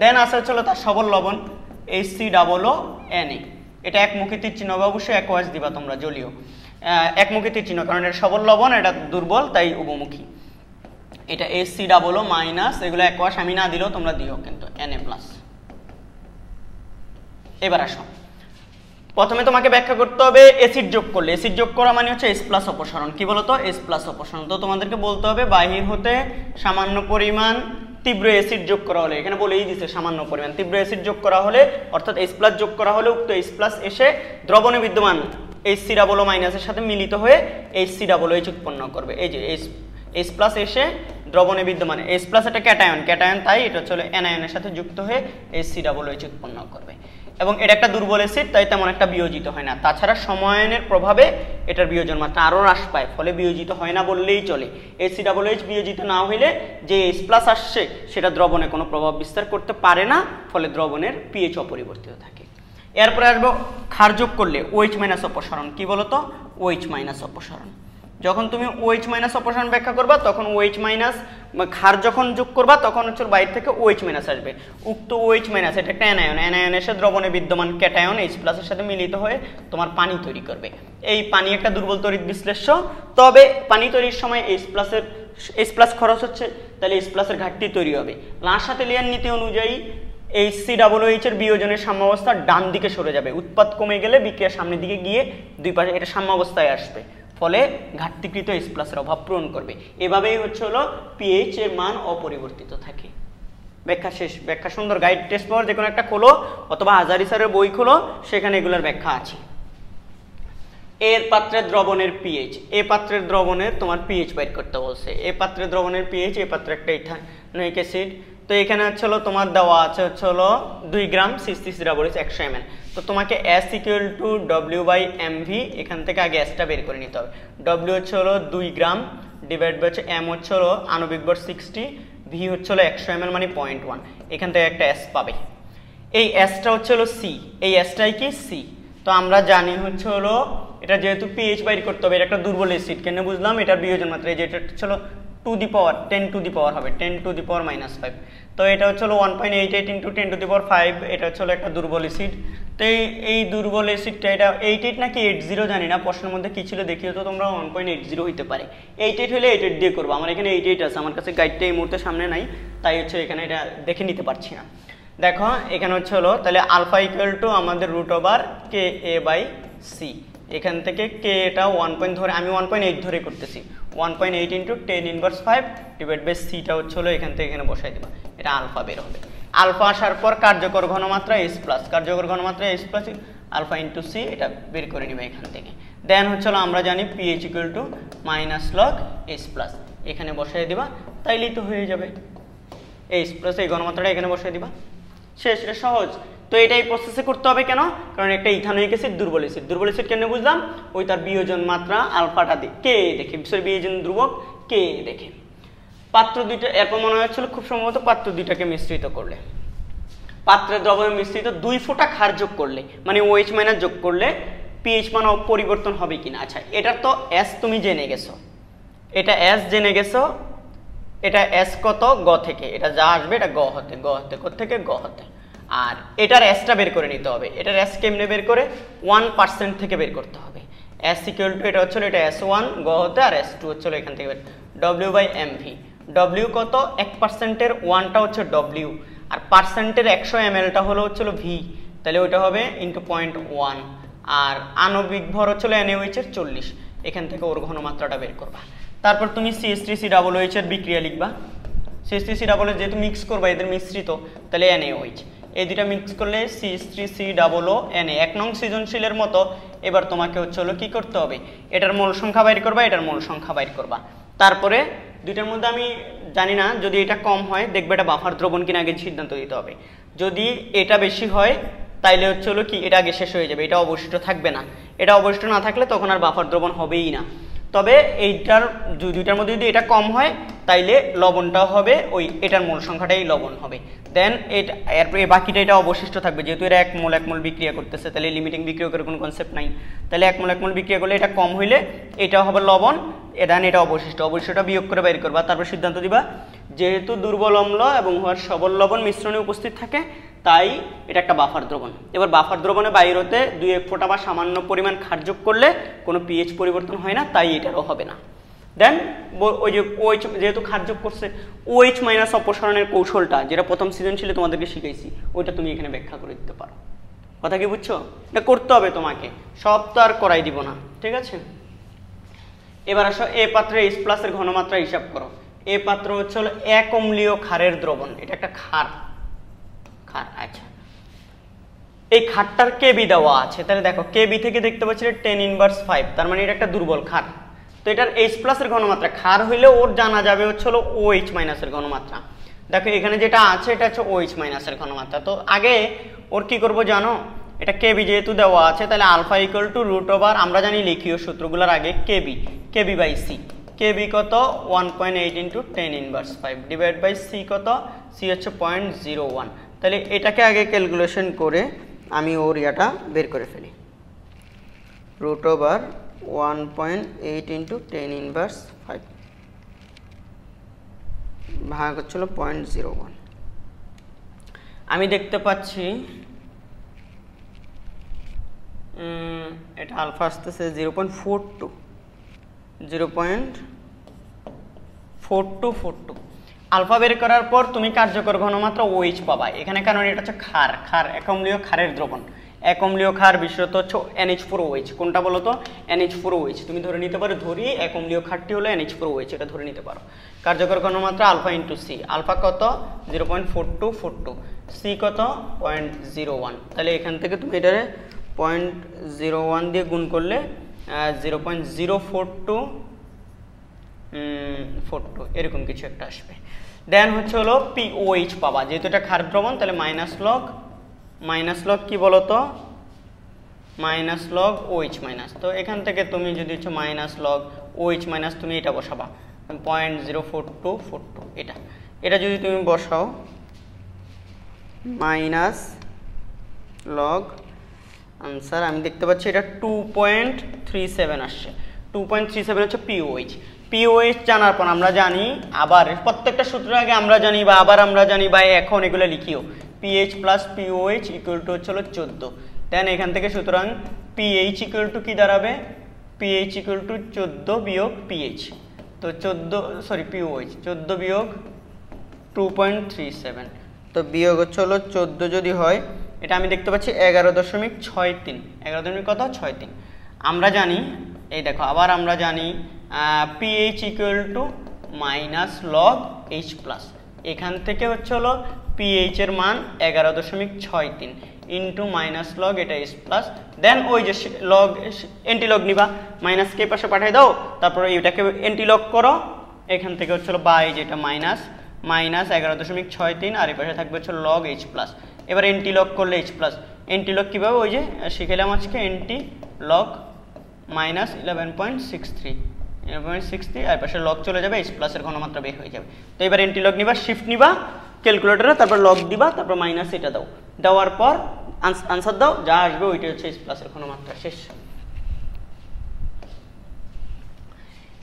দেন আসা হচ্ছে তার সবল লবণ AC double O N A এটা একমুখী তীর চিহ্ন হবে অবশ্যই ওয়াজ দিবা তোমরা জলীয় একমুখী তীর চিহ্ন কারণ এটা সবল লবণ এটা দুর্বল তাই উপমুখী এটা S C double O minus এগুলো একওয়াশ আমি না দিলেও তোমরা দিও কিন্তু এন এ প্লাস এবার আসো প্রথমে তোমাকে ব্যাখ্যা করতে হবে এসিড যোগ করলে এসিড যোগ করা মানে হচ্ছে এস প্লাস অপসারণ কি বলতো এস প্লাস অপসারণ তো তোমাদেরকে বলতে হবে বাহির হতে সামান্য পরিমাণ তীব্র অ্যাসিড যোগ করা হলে এখানে বলেই দিছে সামান্য পরিমাণ তীব্র অ্যাসিড যোগ করা হলে অর্থাৎ এইচ প্লাস যোগ করা হলে উক্ত এইচ প্লাস এসে দ্রবণে বিদ্যমান এইচ সি ডাবলো মাইনাসের সাথে মিলিত হয়ে এইচ সি ডাবলো এইচ উৎপন্ন করবে এই যে এইচ এস প্লাস এসে দ্রবণে বিদ্যমান এস প্লাস এটা ক্যাটায়ন ক্যাটায়ন তাই এটা চলে অ্যানায়নের সাথে যুক্ত হয়ে এস সি ডাবল এইচ উৎপন্ন করবে এবং এটা একটা দুর্বল এসিড তাই তেমন একটা বিয়োজিত হয় না তাছাড়া সময়নের প্রভাবে এটার বিয়োজন মাত্রা মানে আরও হ্রাস পায় ফলে বিয়োজিত হয় না বললেই চলে এসি ডাবল এইচ বিয়োজিত না হইলে যে এস প্লাস আসছে সেটা দ্রবণে কোনো প্রভাব বিস্তার করতে পারে না ফলে দ্রবণের পিএইচ অপরিবর্তিত থাকে এরপরে আসবো ক্ষারযোগ করলে ওইচ মাইনাস অপসারণ কী বলতো ওইচ মাইনাস অপসারণ যখন তুমি ওএইচ মাইনাস অপারেশন ব্যাখ্যা করবা তখন ওএইচ মাইনাস ক্ষার যখন যোগ করবা তখন হচ্ছে বাইর থেকে ওএইচ মাইনাস আসবে উক্ত ওএইচ মাইনাস এটা একটা অ্যানায়ন অ্যানায়ন এসে দ্রবণে বিদ্যমান ক্যাটায়ন এইচ প্লাসের সাথে মিলিত হয়ে তোমার পানি তৈরি করবে এই পানি একটা দুর্বল তৈরি বিশ্লেষ্য তবে পানি তৈরির সময় এইচ প্লাসের এইচ প্লাস খরচ হচ্ছে তাহলে এইচ প্লাসের ঘাটতি তৈরি হবে লার সাথে নীতি অনুযায়ী এইচ সি ডাবল এইচ এর বিয়োজনের সাম্যাবস্থা ডান দিকে সরে যাবে উৎপাদ কমে গেলে বিক্রিয়া সামনের দিকে গিয়ে দুই পাশে এটা সাম্যাবস্থায় আসবে ফলে ঘাটতিকৃত এস প্লাসের অভাব পূরণ করবে এভাবেই হচ্ছে হলো পিএইচ এর মান অপরিবর্তিত থাকে ব্যাখ্যা শেষ ব্যাখ্যা সুন্দর গাইড টেস্ট পাওয়ার যে কোনো একটা খোলো অথবা হাজারি স্যারের বই খোলো সেখানে এগুলোর ব্যাখ্যা আছে এর পাত্রে দ্রবণের পিএইচ এ পাত্রের দ্রবণের তোমার পিএইচ বাইর করতে বলছে এ পাত্রে দ্রবণের পিএইচ এ পাত্রে একটা ইথানিক অ্যাসিড তো এখানে হচ্ছে হলো তোমার দেওয়া আছে হচ্ছে হলো দুই গ্রাম ডাবল সিরাবরিস একশো এম তো তোমাকে S equal to W by M V এখান থেকে আগে এসটা বের করে নিতে হবে ডব্লিউ হচ্ছে হলো দুই গ্রাম ডিভাইড বাই হচ্ছে এম হচ্ছে হলো আনবিক বর সিক্সটি ভি হচ্ছে হলো একশো এম মানে পয়েন্ট ওয়ান এখান থেকে একটা এস পাবে এই এসটা হচ্ছে হলো সি এই এসটাই কি সি তো আমরা জানি হচ্ছে হলো এটা যেহেতু পিএইচ বাইর করতে হবে এটা একটা দুর্বল এসিড কেন বুঝলাম এটার বিয়োজন মাত্র এই যে এটা হচ্ছে হলো to the power ten to the power হবে ten to the power minus five তো এটা হচ্ছে হলো one point eight eight into ten to the power five এটা হচ্ছে হলো একটা দুর্বল এসিড তো এই এই দুর্বল এসিডটা এটা এইট এইট নাকি এইট জিরো জানি না প্রশ্নের মধ্যে কী ছিল দেখিও তো তোমরা ওয়ান পয়েন্ট এইট জিরো হইতে পারে এইট এইট হলে এইট এইট দিয়ে করবো আমার এখানে এইট এইট আছে আমার কাছে গাইডটা এই মুহূর্তে সামনে নাই তাই হচ্ছে এখানে এটা দেখে নিতে পারছি না দেখো এখানে হচ্ছে হলো তাহলে আলফা ইকুয়াল টু আমাদের root over K a by C এখান থেকে কে এটা ওয়ান পয়েন্ট ধরে আমি ওয়ান পয়েন্ট এইট ধরে করতেছি one point eight into ten inverse five divide by সিটা হচ্ছে হলো এখান থেকে এখানে বসাই দেবা এটা আলফা বের হবে আলফা আসার পর কার্যকর ঘনমাত্রা এস প্লাস কার্যকর ঘনমাত্রা S plus alpha into C এটা বের করে নিবে এখান থেকে দেন হচ্ছে আমরা জানি pH equal to minus log S plus এখানে বসাই দিবা তাইলেই তো হয়ে যাবে এস প্লাস এই ঘনমাত্রাটা এখানে বসাই দিবা শেষ এটা সহজ তো এটা এই প্রসেসে করতে হবে কেন কারণ একটা ইথানোয়িক এসিড দুর্বল এসিড দুর্বল এসিড কেন বুঝলাম ওই তার বিয়োজন মাত্রা আলফাটা দিয়ে কে দেখে বিশ্বের বিয়োজন দুর্বল কে দেখে পাত্র দুইটা এরপর মনে হয়েছিল খুব সম্ভবত পাত্র দুইটাকে মিশ্রিত করলে পাত্রে দ্রবণে মিশ্রিত দুই ফোঁটা ক্ষার যোগ করলে মানে ওয়েচ OH মাইনাস যোগ করলে পিএইচ মান পরিবর্তন হবে কিনা আচ্ছা এটার তো এস তুমি জেনে গেছো এটা এস জেনে গেছো এটা এস কত গ থেকে এটা যা আসবে এটা গ হতে গ হতে থেকে গ হতে আর এটার এসটা বের করে নিতে হবে এটার এস কেমনে বের করে ওয়ান পার্সেন্ট থেকে বের করতে হবে এস ইকুয়াল টু এটা হচ্ছিল এটা এস ওয়ান গ হতে আর এস টু হচ্ছিল এখান থেকে বের W by M V W কত এক পার্সেন্টের ওয়ানটা হচ্ছে ডব্লিউ আর পার্সেন্টের একশো এম এলটা হলো হচ্ছিল ভি তাহলে ওইটা হবে ইন্টু পয়েন্ট ওয়ান আর আণবিক ভর হচ্ছিল এনএইচের চল্লিশ এখান থেকে ওর ঘনমাত্রাটা বের করবা তারপর তুমি সিএসটি সি ডাবল এইচের বিক্রিয়া লিখবা সিএসটি সি ডাবল যেহেতু মিক্স করবা এদের মিশ্রিত তাহলে এইচ এই দুটা মিক্স করলে CS three C double O N A এক নং সৃজনশীলের মতো এবার তোমাকে হচ্ছে হলো কী করতে হবে এটার মূল সংখ্যা বাইর করবা এটার মূল সংখ্যা বাইর করবা তারপরে দুইটার মধ্যে আমি জানি না যদি এটা কম হয় দেখবে এটা বাফার দ্রবণ কিনা আগে সিদ্ধান্ত দিতে হবে যদি এটা বেশি হয় তাইলে হচ্ছে হলো কি এটা আগে শেষ হয়ে যাবে এটা অবশিষ্ট থাকবে না এটা অবশিষ্ট না থাকলে তখন আর বাফার দ্রবণ হবেই না তবে এইটার দুইটার মধ্যে যদি এটা কম হয় তাইলে লবণটা হবে ওই এটার মূল সংখ্যাটাই লবণ হবে দেন এটা এরপরে বাকিটা এটা অবশিষ্ট থাকবে যেহেতু এরা এক মূল এক মূল বিক্রিয়া করতেছে তাহলে লিমিটিং করে কোনো কনসেপ্ট নাই তাহলে এক মূল এক মূল বিক্রিয়া করলে এটা কম হইলে এটা হবে লবণ দেন এটা অবশিষ্ট অবশিষ্টটা বিয়োগ করে বাইর করবা তারপর সিদ্ধান্ত দিবা যেহেতু দুর্বল অম্ল এবং উহার সবল লবণ মিশ্রণে উপস্থিত থাকে তাই এটা একটা বাফার দ্রবণ এবার বাফার দ্রবণে বাইর হতে দুই এক ফোঁটা বা সামান্য পরিমাণ খারযোগ করলে কোনো পিএইচ পরিবর্তন হয় না তাই এটারও হবে না দেন ওই যে ওইচ OH যেহেতু খারযোগ করছে ওইচ OH মাইনাস অপসারণের কৌশলটা যেটা প্রথম ছিল তোমাদেরকে শিখেছি ওইটা তুমি এখানে ব্যাখ্যা করে দিতে পারো কথা কি বুঝছো এটা করতে হবে তোমাকে সব তো আর করাই দিব না ঠিক আছে এবার আসো এ পাত্রে এইচ প্লাসের ঘনমাত্রা হিসাব করো এ পাত্র হচ্ছে হলো এক অম্লীয় খারের দ্রবণ এটা একটা খার খাট আচ্ছা এই খাটটার কেবি দেওয়া আছে তাহলে দেখো কেবি থেকে দেখতে পাচ্ছি টেন ইনভার্স ফাইভ তার মানে এটা একটা দুর্বল খাট তো এটার এইচ প্লাসের ঘনমাত্রা খার হইলে ওর জানা যাবে হচ্ছে হলো ও এইচ মাইনাসের ঘনমাত্রা দেখো এখানে যেটা আছে এটা হচ্ছে ও এইচ মাইনাসের ঘনমাত্রা তো আগে ওর কি করব জানো এটা কেবি যেহেতু দেওয়া আছে তাহলে alpha equal to root over আমরা জানি লিখিও সূত্রগুলোর আগে কেবি কেবি বাই সি কেবি কত one point eight into ten inverse five divide by C কত সি হচ্ছে পয়েন্ট জিরো ওয়ান তাহলে এটাকে আগে ক্যালকুলেশন করে আমি ওর ইয়াটা বের করে ফেলি root over one point eight into ten inverse five ভাগ হচ্ছিল পয়েন্ট জিরো ওয়ান আমি দেখতে পাচ্ছি এটা আলফা আসতেছে zero point four two zero point four two four two alpha বের করার পর তুমি কার্যকর ঘনমাত্র ওইচ OH পাবা এখানে কারণ এটা হচ্ছে খার খার একমলীয় খারের দ্রবণ একমলীয় খার বিশেষত হচ্ছে এনএইচ ফোর ওইচ কোনটা বলো তো এনএইচ ফোর ওইচ তুমি ধরে নিতে পারো ধরি একমলীয় খারটি হলো এনএইচ ফোর ওইচ এটা ধরে নিতে পারো কার্যকর ঘনমাত্রা আলফা ইন্টু সি আলফা কত zero point four two four two C কত পয়েন্ট জিরো ওয়ান তাহলে এখান থেকে তুমি এটারে পয়েন্ট জিরো ওয়ান দিয়ে গুণ করলে zero point zero four two four two এরকম কিছু একটা আসবে দেন হচ্ছে হলো পিওএইচ পাবা যেহেতু এটা খার ভ্রমণ তাহলে মাইনাস লগ মাইনাস লগ কী বলো তো মাইনাস লগ ওইচ মাইনাস তো এখান থেকে তুমি যদি হচ্ছে মাইনাস লগ ওইচ মাইনাস তুমি এটা বসাবা point zero four two four two এটা এটা যদি তুমি বসাও মাইনাস লগ আনসার আমি দেখতে পাচ্ছি এটা টু পয়েন্ট থ্রি সেভেন আসছে টু পয়েন্ট থ্রি সেভেন হচ্ছে পিওইচ পিওএস জানার পর আমরা জানি আবার প্রত্যেকটা সূত্র আগে আমরা জানি বা আবার আমরা জানি বা এখন এগুলো লিখিও pH plus pOH equal to হচ্ছে হলো চোদ্দো দেন এখান থেকে সুতরাং পিএইচ ইকুয়াল টু কী দাঁড়াবে পিএইচ ইকুয়াল টু চোদ্দো বিয়োগ পিএইচ তো চোদ্দো সরি পিওএইচ চোদ্দো বিয়োগ টু পয়েন্ট থ্রি সেভেন তো বিয়োগ হচ্ছে হলো চোদ্দো যদি হয় এটা আমি দেখতে পাচ্ছি এগারো দশমিক ছয় তিন এগারো দশমিক কত ছয় তিন আমরা জানি এই দেখো আবার আমরা জানি pH equal to minus log H plus এখান থেকে হচ্ছে হলো পিএইচ এর মান এগারো দশমিক ছয় তিন ইন্টু মাইনাস লগ এটা এইচ প্লাস দেন ওই যে লগ এন্টিলগ নিবা মাইনাসকে পাশে পাঠিয়ে দাও তারপরে এটাকে এন্টিলগ করো এখান থেকে হচ্ছে বাই যেটা মাইনাস মাইনাস এগারো দশমিক ছয় তিন আর এই পাশে থাকবে হচ্ছে লগ এইচ প্লাস এবার এন্টিলগ করলে এইচ প্লাস এন্টিলগ কীভাবে ওই যে শিখেলাম আজকে anti log minus eleven point six three eleven point six three আর পাশে লক চলে যাবে এইচ প্লাসের ঘনমাত্রা বের হয়ে যাবে তো এবার এন্টি লগ নিবা শিফট নিবা ক্যালকুলেটরে তারপর লক দিবা তারপর মাইনাস এটা দাও দেওয়ার পর আনসার দাও যা আসবে ওইটা হচ্ছে এইচ প্লাসের ঘনমাত্রা শেষ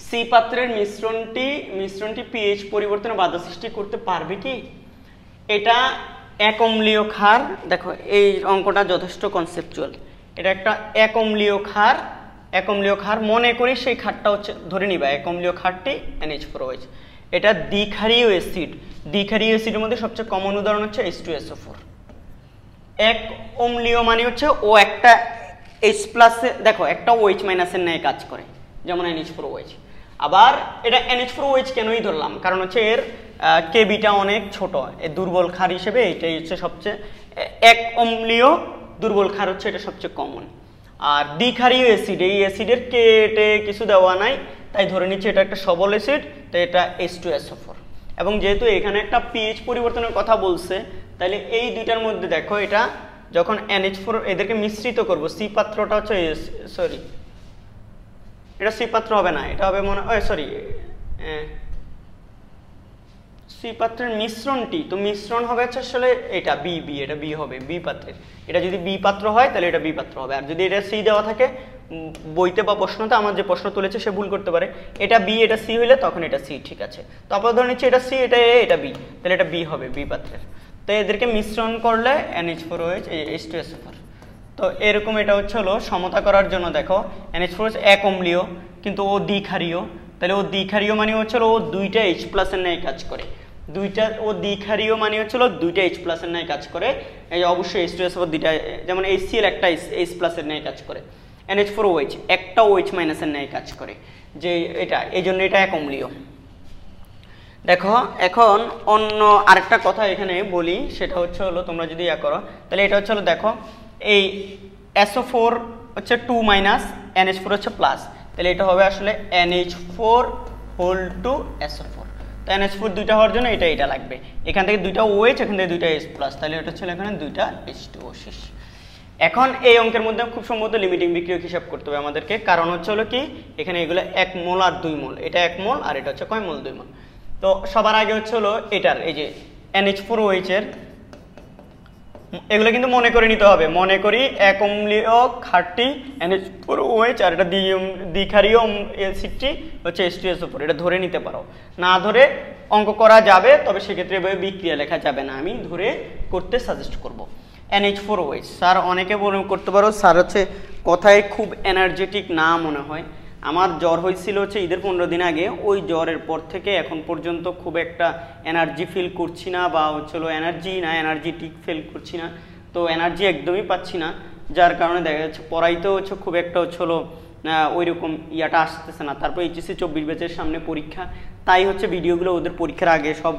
সি পাত্রের মিশ্রণটি মিশ্রণটি পিএইচ পরিবর্তনে বাধা সৃষ্টি করতে পারবে কি এটা এক অম্লীয় ক্ষার দেখো এই অঙ্কটা যথেষ্ট কনসেপচুয়াল এটা একটা এক অম্লীয় ক্ষার অ্যাকমলীয় ক্ষার মনে করি সেই খাটটা হচ্ছে ধরে নিবা অ্যাকমলীয় খারটি এনএইচ ফোর ওএইচ এটা দ্বিক্ষারীয় অ্যাসিড দ্বিক্ষারীয় অ্যাসিডের মধ্যে সবচেয়ে কমন উদাহরণ হচ্ছে এইচ টু এসও ফোর এক অম্লীয় মানে হচ্ছে ও একটা এইচ প্লাসে দেখো একটা ওএইচ মাইনাসের ন্যায় কাজ করে যেমন এনএইচ ফোর ওএইচ আবার এটা এনএইচ ফোর ওএইচ কেনই ধরলাম কারণ হচ্ছে এর কেবিটা অনেক ছোট এই দুর্বল খার হিসেবে এটাই হচ্ছে সবচেয়ে এক অম্লীয় দুর্বল খার হচ্ছে এটা সবচেয়ে কমন আর দ্বিক্ষারীয় অ্যাসিড এই অ্যাসিডের কেটে কিছু দেওয়া নাই তাই ধরে নিচ্ছি এটা একটা সবল অ্যাসিড তো এটা এস টু এসোফোর এবং যেহেতু এখানে একটা পিএইচ পরিবর্তনের কথা বলছে তাহলে এই দুইটার মধ্যে দেখো এটা যখন এইচ ফোর এদেরকে মিশ্রিত করব সি পাত্রটা হচ্ছে সরি এটা সি পাত্র হবে না এটা হবে মনে হয় সরি সি পাত্রের মিশ্রণটি তো মিশ্রণ হবে হচ্ছে আসলে এটা বি বি এটা বি হবে বি পাত্রের এটা যদি বি পাত্র হয় তাহলে এটা বি পাত্র হবে আর যদি এটা সি দেওয়া থাকে বইতে বা প্রশ্নতে আমার যে প্রশ্ন তুলেছে সে ভুল করতে পারে এটা বি এটা সি হইলে তখন এটা সি ঠিক আছে তো আপাতত ধরে নিচ্ছি এটা সি এটা এ এটা বি তাহলে এটা বি হবে বি পাত্রের তো এদেরকে মিশ্রণ করলে NH four OH H two S four তো এরকম এটা হচ্ছে হলো সমতা করার জন্য দেখো এনএইচ ফোর এক অম্লীয় কিন্তু ও দ্বিক্ষারীয় তাহলে ও দ্বিক্ষারীয় মানে হচ্ছে ও দুইটা এইচ প্লাসের ন্যায় কাজ করে দুইটা ও দ্বিক্ষারীয় মানে হচ্ছিল দুইটা এইচ প্লাসের ন্যায় কাজ করে এই অবশ্যই এইচ টু এস দুইটা যেমন এইচসিএল একটা এইচ প্লাসের নিয়ে কাজ করে এনএইচ ফোর ওএইচ একটা এইচ মাইনাসের ন্যায় কাজ করে যে এটা এই জন্য এটা এক অম্লীয় দেখো এখন অন্য আরেকটা কথা এখানে বলি সেটা হচ্ছে হলো তোমরা যদি ইয়া করো তাহলে এটা হচ্ছে হলো দেখো এই এসও ফোর হচ্ছে টু মাইনাস এনএইচ ফোর হচ্ছে প্লাস তাহলে এটা হবে আসলে NH four whole two SO four তো এনএস ফোর দুইটা হওয়ার জন্য এটা এটা লাগবে এখান থেকে দুইটা ওয়েচ oh এখান থেকে দুইটা এস প্লাস তাহলে এটা ছিল এখানে দুইটা এস টু ও শেষ এখন এই অঙ্কের মধ্যে খুব সম্ভবত লিমিটিং বিক্রিয়ক হিসাব করতে হবে আমাদেরকে কারণ হচ্ছে হলো কি এখানে এগুলো এক মোল আর দুই মোল এটা এক মোল আর এটা হচ্ছে কয় মোল দুই মোল তো সবার আগে হচ্ছে হলো এটার এই যে এনএইচ ফোর এইচের এগুলো কিন্তু মনে করে নিতে হবে মনে করি এক অম্লীয় খাটটি এনএস ফোর ওয়েচ আর এটা দ্বিক্ষারীয় সিটটি হচ্ছে এস টু ওপর এটা ধরে নিতে পারো না ধরে অঙ্ক করা যাবে তবে সেক্ষেত্রে এভাবে বিক্রিয়া লেখা যাবে না আমি ধরে করতে সাজেস্ট করব এনএইচ ফোর ওয়েচ স্যার অনেকে করতে পারো স্যার হচ্ছে কথায় খুব এনার্জেটিক না মনে হয় আমার জ্বর হয়েছিল হচ্ছে ঈদের পনেরো দিন আগে ওই জ্বরের পর থেকে এখন পর্যন্ত খুব একটা এনার্জি ফিল করছি না বা হচ্ছিল এনার্জি না এনার্জি ঠিক ফিল করছি না তো এনার্জি একদমই পাচ্ছি না যার কারণে দেখা যাচ্ছে পড়াইতেও হচ্ছে খুব একটা হচ্ছিল ওই রকম ইয়াটা আসতেছে না তারপর এইচএসসি চব্বিশ ব্যাচের সামনে পরীক্ষা তাই হচ্ছে ভিডিওগুলো ওদের পরীক্ষার আগে সব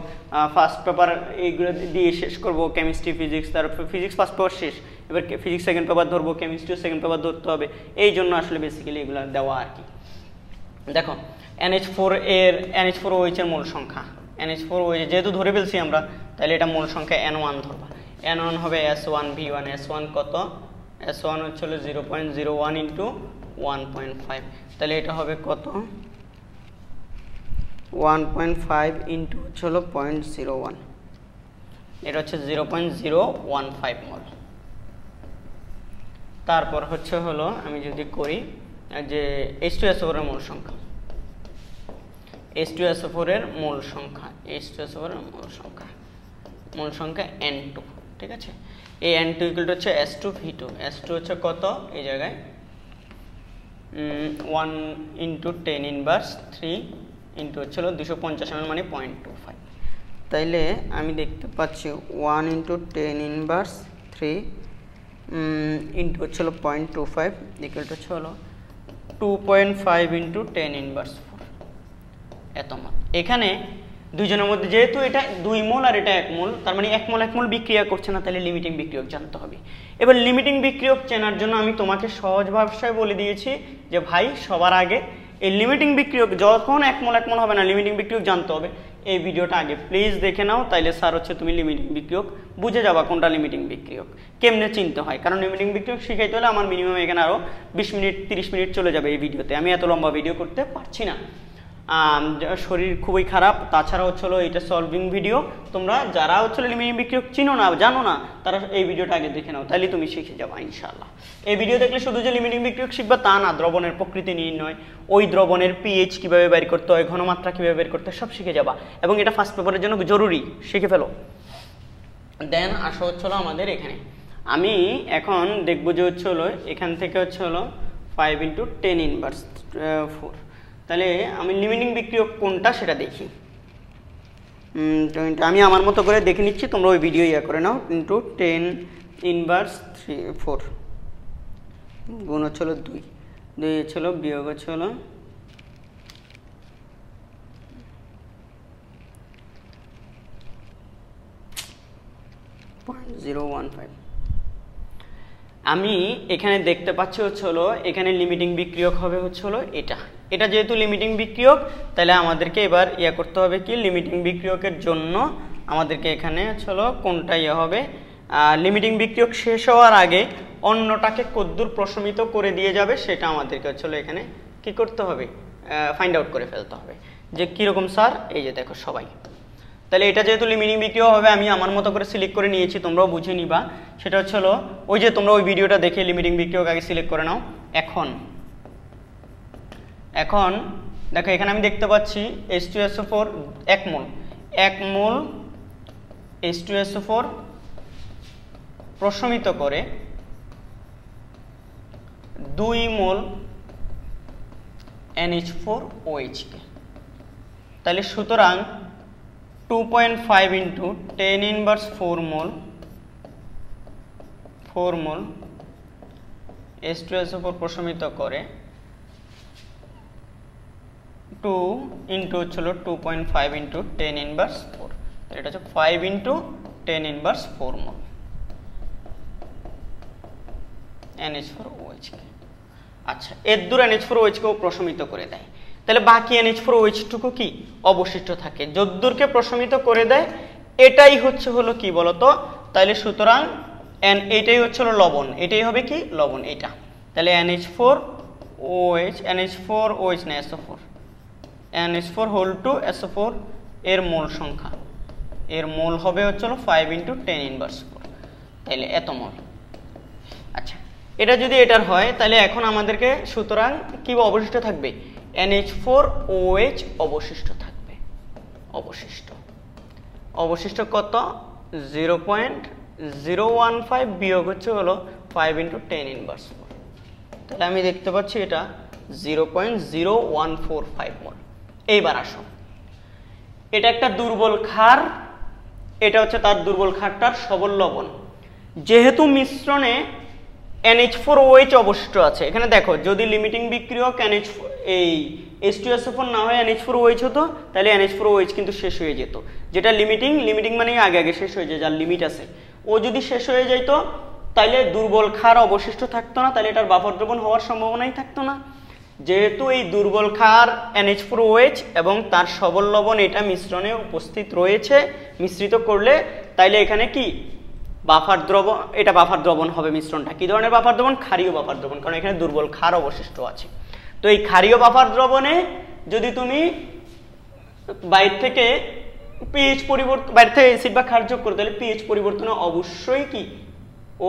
ফার্স্ট পেপার এইগুলো দিয়ে শেষ করব কেমিস্ট্রি ফিজিক্স তারপর ফিজিক্স ফার্স্ট পেপার শেষ এবার ফিজিক্স সেকেন্ড পেপার ধরবো কেমিস্ট্রিও সেকেন্ড পেপার ধরতে হবে এই জন্য আসলে বেসিক্যালি এগুলো দেওয়া আর কি দেখো এইচ ফোর এর এইচ ফোর এর মূল সংখ্যা এইচ ফোর ওয়েচ যেহেতু ধরে ফেলছি আমরা তাহলে এটা মূল সংখ্যা এন ওয়ান ধরবা এন ওয়ান হবে S one V one S one কত এস ওয়ান হচ্ছে zero point zero one into one point five তাহলে এটা হবে কত ওয়ান পয়েন্ট ফাইভ ইন্টু হচ্ছে হলো পয়েন্ট জিরো ওয়ান এটা হচ্ছে zero point zero one five mole তারপর হচ্ছে হলো আমি যদি করি যে এস টু এস ফোরের মূল সংখ্যা এস টু এস ফোরের মূল সংখ্যা এস টু এস ফোরের মূল সংখ্যা মূল সংখ্যা এন টু ঠিক আছে এই এন টু ইকুয়াল হচ্ছে S two V two S two হচ্ছে কত এই জায়গায় one into ten inverse three into হচ্ছে দুশো পঞ্চাশ এমএল মানে পয়েন্ট টু ফাইভ তাইলে আমি দেখতে পাচ্ছি one into ten inverse three into হচ্ছে পয়েন্ট টু ফাইভ ইকুয়ালটা হচ্ছে হলো two point five into ten inverse four এত এখানে দুইজনের মধ্যে যেহেতু এটা দুই মোল আর এটা এক মোল তার মানে এক মোল এক মোল বিক্রিয়া করছে না তাহলে লিমিটিং বিক্রিয়ক জানতে হবে এবার লিমিটিং বিক্রিয়ক চেনার জন্য আমি তোমাকে সহজ ব্যবসায় বলে দিয়েছি যে ভাই সবার আগে এই লিমিটিং বিক্রিয়ক যখন এক মোল এক মোল হবে না লিমিটিং বিক্রিয়ক জানতে হবে এই ভিডিওটা আগে প্লিজ দেখে নাও তাইলে স্যার হচ্ছে তুমি লিমিটিং বিক্রিয়ক বুঝে যাবা কোনটা লিমিটিং বিক্রিয়ক কেমনে চিনতে হয় কারণ লিমিটিং বিক্রিয়ক শিখাইতে হলে আমার মিনিমাম এখানে আরও বিশ মিনিট তিরিশ মিনিট চলে যাবে এই ভিডিওতে আমি এত লম্বা ভিডিও করতে পারছি না শরীর খুবই খারাপ তাছাড়া হচ্ছিলো এটা সলভিং ভিডিও তোমরা যারা হচ্ছিলো এলিমিনি বিক্রিয়ক চিনো না জানো না তারা এই ভিডিওটা আগে দেখে নাও তাহলে তুমি শিখে যাবো ইনশাল্লাহ এই ভিডিও দেখলে শুধু যে লিমিটিং বিক্রিয়ক শিখবা তা না দ্রবণের প্রকৃতি নির্ণয় ওই দ্রবণের পিএইচ কীভাবে বের করতে হয় ঘনমাত্রা কীভাবে বের করতে হয় সব শিখে যাবা এবং এটা ফার্স্ট পেপারের জন্য জরুরি শিখে ফেলো দেন আসা হচ্ছিলো আমাদের এখানে আমি এখন দেখবো যে হচ্ছে হলো এখান থেকে হচ্ছে হলো five into ten inverse four তাহলে আমি লিমিটিং বিক্রিয়ক কোনটা সেটা দেখি আমি আমার মতো করে দেখে নিচ্ছি তোমরা ওই ভিডিও ইয়ে করে নাও into ten inverse three four গুণ হচ্ছে হলো দুই দুই হচ্ছে হলো বিয়োগ হচ্ছে হলো আমি এখানে দেখতে পাচ্ছি হচ্ছে হলো এখানে লিমিটিং বিক্রিয়ক হবে হচ্ছে হলো এটা এটা যেহেতু লিমিটিং বিক্রিয়ক তাহলে আমাদেরকে এবার ইয়া করতে হবে কি লিমিটিং বিক্রিয়কের জন্য আমাদেরকে এখানে চলো কোনটা ইয়ে হবে লিমিটিং বিক্রিয়ক শেষ হওয়ার আগে অন্যটাকে কদ্দূর প্রশমিত করে দিয়ে যাবে সেটা আমাদেরকে চলো এখানে কি করতে হবে ফাইন্ড আউট করে ফেলতে হবে যে কীরকম স্যার এই যে দেখো সবাই তাহলে এটা যেহেতু লিমিটিং বিক্রিয় হবে আমি আমার মতো করে সিলেক্ট করে নিয়েছি তোমরাও বুঝে নিবা সেটা হচ্ছে হলো ওই যে তোমরা ওই ভিডিওটা দেখে লিমিটিং বিক্রিও আগে সিলেক্ট করে নাও এখন এখন দেখো এখানে আমি দেখতে পাচ্ছি এস টু এসও ফোর এক মোল এক mole S two SO four প্রশমিত করে দুই মোল এনএইচ ফোর ওএইচকে তাহলে সুতরাং two point five into ten inverse four mole four mole S two SO four প্রশমিত করে টু ইন্টু হচ্ছে হলো two point five into ten inverse four তাহলে এটা হচ্ছে five into ten inverse four N H four ওএইচকে আচ্ছা এর দূর এইচ ফোর ওএইচকেও প্রশমিত করে দেয় তাহলে বাকি এন এইচ ফোর ওএইচটুকু কি অবশিষ্ট থাকে যদ্দূরকে প্রশমিত করে দেয় এটাই হচ্ছে হলো কি বলতো তাহলে সুতরাং এন এটাই হচ্ছে হলো লবণ এটাই হবে কি লবণ এটা তাহলে N H four OH H four OH না SO four N S four whole two SO four এর মোল সংখ্যা এর মোল হবে হচ্ছে হলো five into ten inverse four তাহলে এত মোল আচ্ছা এটা যদি এটার হয় তাহলে এখন আমাদেরকে সুতরাং কি অবশিষ্ট থাকবে এন এইচ ফোর ওএইচ অবশিষ্ট থাকবে অবশিষ্ট অবশিষ্ট কত zero point zero one five বিয়োগ হচ্ছে হলো five into ten inverse four তাহলে আমি দেখতে পাচ্ছি এটা zero point zero one four five mole এইবার আসো এটা একটা দুর্বল ক্ষার এটা হচ্ছে তার দুর্বল ক্ষারটার সবল লবণ যেহেতু মিশ্রণে এনএইচ ফোর ওএইচ অবশিষ্ট আছে এখানে দেখো যদি লিমিটিং বিক্রিয়ক এনএইচ এই এস টু এস ফোর না হয় এনএইচ ফোর ওএইচ হতো তাহলে এনএইচ ফোর ওএইচ কিন্তু শেষ হয়ে যেত যেটা লিমিটিং লিমিটিং মানে আগে আগে শেষ হয়ে যায় যার লিমিট আছে ও যদি শেষ হয়ে যাইতো তাইলে দুর্বল ক্ষার অবশিষ্ট থাকতো না তাহলে এটার বাফর দ্রবণ হওয়ার সম্ভাবনাই থাকতো না যেহেতু এই দুর্বল ক্ষার এনএচ ফোর ওয়েচ এবং তার সবল লবণ এটা মিশ্রণে উপস্থিত রয়েছে মিশ্রিত করলে তাইলে এখানে কি বাফার দ্রবণ এটা বাফার দ্রবণ হবে মিশ্রণটা কি ধরনের বাফার দ্রবণ ক্ষারীয় বাফার দ্রবণ কারণ এখানে দুর্বল ক্ষার অবশিষ্ট আছে তো এই ক্ষারীয় বাফার দ্রবণে যদি তুমি বাইর থেকে পিএইচ পরিবর্তন বাইরে থেকে অ্যাসিড বা ক্ষার যোগ করো তাহলে পিএইচ পরিবর্তনে অবশ্যই কি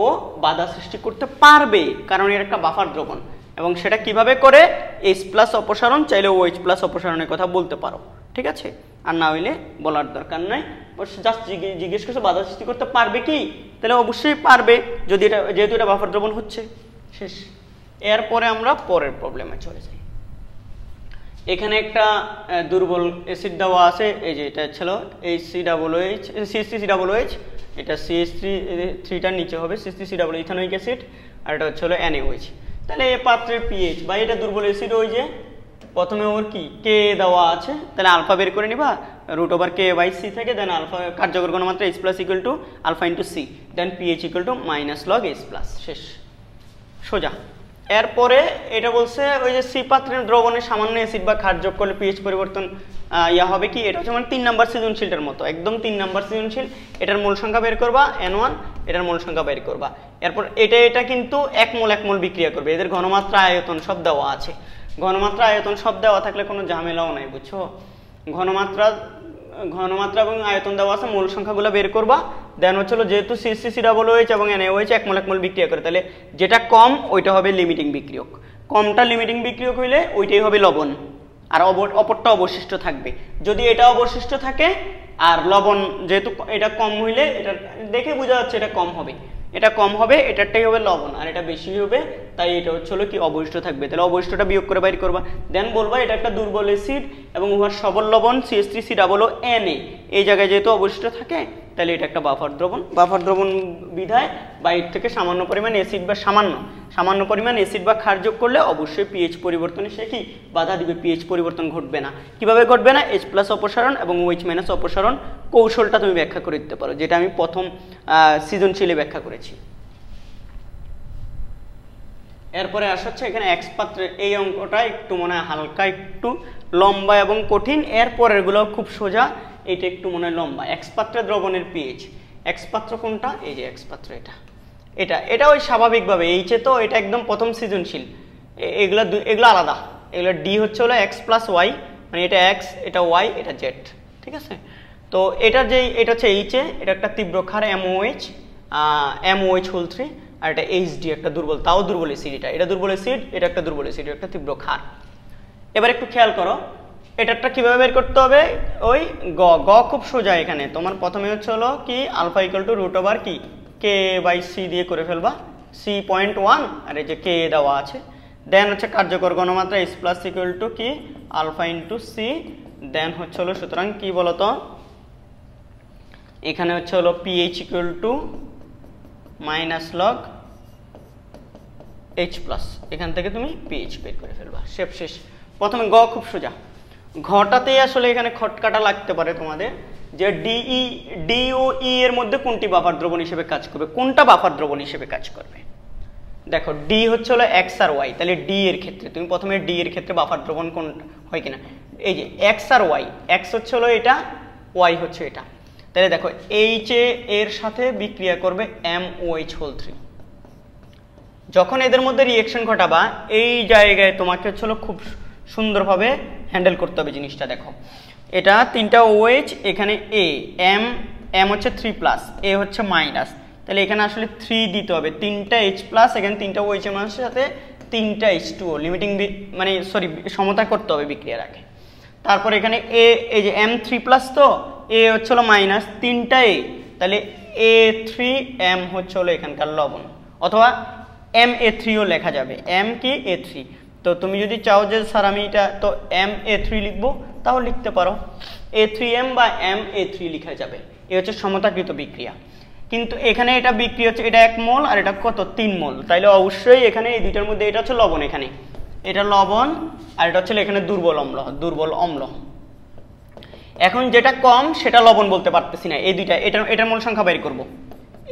ও বাধা সৃষ্টি করতে পারবে কারণ এর একটা বাফার দ্রবণ এবং সেটা কিভাবে করে এইচ প্লাস অপসারণ চাইলে ও এইচ প্লাস অপসারণের কথা বলতে পারো ঠিক আছে আর না হইলে বলার দরকার নাই জাস্ট জিজ্ঞেস করছে বাধা সৃষ্টি করতে পারবে কি তাহলে অবশ্যই পারবে যদি এটা যেহেতু এটা বাফার দ্রবণ হচ্ছে শেষ এরপরে আমরা পরের প্রবলেমে চলে যাই এখানে একটা দুর্বল এসিড দেওয়া আছে এই যে এটা ছিল এই C double H C C double H এটা সিএস থ্রি থ্রিটার নিচে হবে CH three C double ethanoic acid আর এটা হচ্ছে হলো অ্যানিওইচ তাহলে এ পাত্রের পিএইচ বা এটা দুর্বল অ্যাসিড ওই যে প্রথমে ওর কি কে দেওয়া আছে তাহলে আলফা বের করে নিবা root over K by C থেকে দেন আলফা কার্যকর কোনো মাত্রা S plus equal to alpha into C then pH equal to minus log S plus শেষ সোজা এরপরে এটা বলছে ওই যে সি পাত্রের দ্রবণে সামান্য অ্যাসিড বা খার যোগ করলে পিএইচ পরিবর্তন ইয়া হবে কি এটা হচ্ছে মানে তিন নাম্বার সৃজনশীলটার মতো একদম তিন নাম্বার সৃজনশীল এটার মূল সংখ্যা বের করবা এন ওয়ান এটার মূল সংখ্যা বের করবা এরপর এটা এটা কিন্তু এক মূল এক মূল বিক্রিয়া করবে এদের ঘনমাত্রা আয়তন সব দেওয়া আছে ঘনমাত্রা আয়তন সব দেওয়া থাকলে কোনো ঝামেলাও নাই বুঝছো ঘনমাত্রা ঘনমাত্রা এবং আয়তন দেওয়া আছে মূল সংখ্যাগুলো বের করবা দেন হচ্ছে হলো যেহেতু সিসি সি ডাবল ওয়েছে এবং এনএ ওয়েছে একমল একমল বিক্রিয়া করে তাহলে যেটা কম ওইটা হবে লিমিটিং বিক্রিয়ক কমটা লিমিটিং বিক্রিয়ক হইলে ওইটাই হবে লবণ আর অপরটা অবশিষ্ট থাকবে যদি এটা অবশিষ্ট থাকে আর লবণ যেহেতু এটা কম হইলে এটা দেখে বোঝা যাচ্ছে এটা কম হবে এটা কম হবে এটারটাই হবে লবণ আর এটা বেশি হবে তাই এটা হচ্ছে হলো কি অবশিষ্ট থাকবে তাহলে অবশিষ্টটা বিয়োগ করে বাইর করবা দেন বলবা এটা একটা দুর্বল এসিড এবং উহার সবল লবণ CH three C double O N এই জায়গায় যেহেতু অবশিষ্ট থাকে তাহলে এটা একটা বাফার দ্রবণ বাফার দ্রবণ বিধায় বাইর থেকে সামান্য পরিমাণ অ্যাসিড বা সামান্য সামান্য পরিমাণ অ্যাসিড বা ক্ষার যোগ করলে অবশ্যই পিএইচ পরিবর্তনে সে কি বাধা দিবে পিএইচ পরিবর্তন ঘটবে না কিভাবে ঘটবে না এইচ প্লাস অপসারণ এবং ওইচ OH মাইনাস অপসারণ কৌশলটা তুমি ব্যাখ্যা করে দিতে পারো যেটা আমি প্রথম সৃজনশীলে ব্যাখ্যা করেছি এরপরে আসা হচ্ছে এখানে এক্সপাত্রের এই অঙ্কটা একটু মনে হয় হালকা একটু লম্বা এবং কঠিন এরপরেরগুলো খুব সোজা এটা একটু মনে হয় লম্বা এক্সপাত্রে দ্রবণের পিএইচ এক্সপাত্র কোনটা এই যে এক্সপাত্র এটা এটা এটা ওই স্বাভাবিকভাবে এইচে তো এটা একদম প্রথম সৃজনশীল এগুলো এগুলো আলাদা এগুলো ডি হচ্ছে হলো এক্স প্লাস ওয়াই মানে এটা এক্স এটা ওয়াই এটা জেড ঠিক আছে তো এটা যে এটা হচ্ছে এইচে এটা একটা তীব্র খার এমওএইচ এমওএইচ হোল থ্রি আর এটা এইচডি একটা দুর্বল তাও দুর্বল এসিড এটা এটা দুর্বল এসিড এটা একটা দুর্বল এসিড একটা তীব্র ক্ষার এবার একটু খেয়াল করো এটারটা কীভাবে বের করতে হবে ওই গ গ খুব সোজা এখানে তোমার প্রথমে হচ্ছে হলো কি alpha equal to root over কি কে বাই সি দিয়ে করে ফেলবা সি পয়েন্ট ওয়ান আর এই যে কে দেওয়া আছে দেন হচ্ছে কার্যকর গণমাত্রা এস প্লাস ইকুয়াল টু কি আলফা ইন্টু সি দেন হচ্ছে হলো সুতরাং কি বলতো এখানে হচ্ছে হলো pH equal to minus log H plus এখান থেকে তুমি পিএইচ বের করে ফেলবা শেপ শেষ প্রথমে গ খুব সোজা ঘটাতেই আসলে এখানে খটকাটা লাগতে পারে তোমাদের যে ডিই ই e, e এর মধ্যে কোনটি বাফার দ্রবণ হিসেবে কাজ করবে কোনটা বাফার দ্রবণ হিসেবে কাজ করবে দেখো ডি হচ্ছে হলো এক্স আর ওয়াই তাহলে ডি এর ক্ষেত্রে তুমি প্রথমে ডি এর ক্ষেত্রে বাফার দ্রবণ কোন হয় কিনা এই যে এক্স আর ওয়াই এক্স হচ্ছে হলো এটা ওয়াই হচ্ছে এটা তাহলে দেখো এইচ এ এর সাথে বিক্রিয়া করবে এম ওইচ হোল থ্রি যখন এদের মধ্যে রিয়েকশন ঘটাবা এই জায়গায় তোমাকে হচ্ছিল খুব সুন্দরভাবে হ্যান্ডেল করতে হবে জিনিসটা দেখো এটা তিনটা ওএইচ এখানে এ এম এম হচ্ছে থ্রি প্লাস এ হচ্ছে মাইনাস তাহলে এখানে আসলে থ্রি দিতে হবে তিনটা এইচ প্লাস এখানে তিনটা ওএইচ এর মানুষের সাথে তিনটা এইচ টু ও লিমিটিং মানে সরি সমতা করতে হবে বিক্রিয়া রাখে তারপর এখানে এ এই যে এম থ্রি প্লাস তো এ হচ্ছে হলো মাইনাস তিনটা এ তাহলে এ থ্রি এম হচ্ছে হলো এখানকার লবণ অথবা এম এ থ্রিও লেখা যাবে এম কি এ থ্রি তো তুমি যদি চাও যে স্যার আমি এটা তো এম এ থ্রি লিখবো তাও লিখতে পারো এ থ্রি এম বা এম এ থ্রি লিখা যাবে এ হচ্ছে সমতাকৃত বিক্রিয়া কিন্তু এখানে এটা বিক্রি হচ্ছে এটা এক মোল আর এটা কত তিন মোল তাইলে অবশ্যই এখানে এই দুইটার মধ্যে এটা হচ্ছে লবণ এখানে এটা লবণ আর এটা হচ্ছে এখানে দুর্বল অম্ল দুর্বল অম্ল এখন যেটা কম সেটা লবণ বলতে পারতেছি না এই দুইটা এটা এটার মূল সংখ্যা বের করব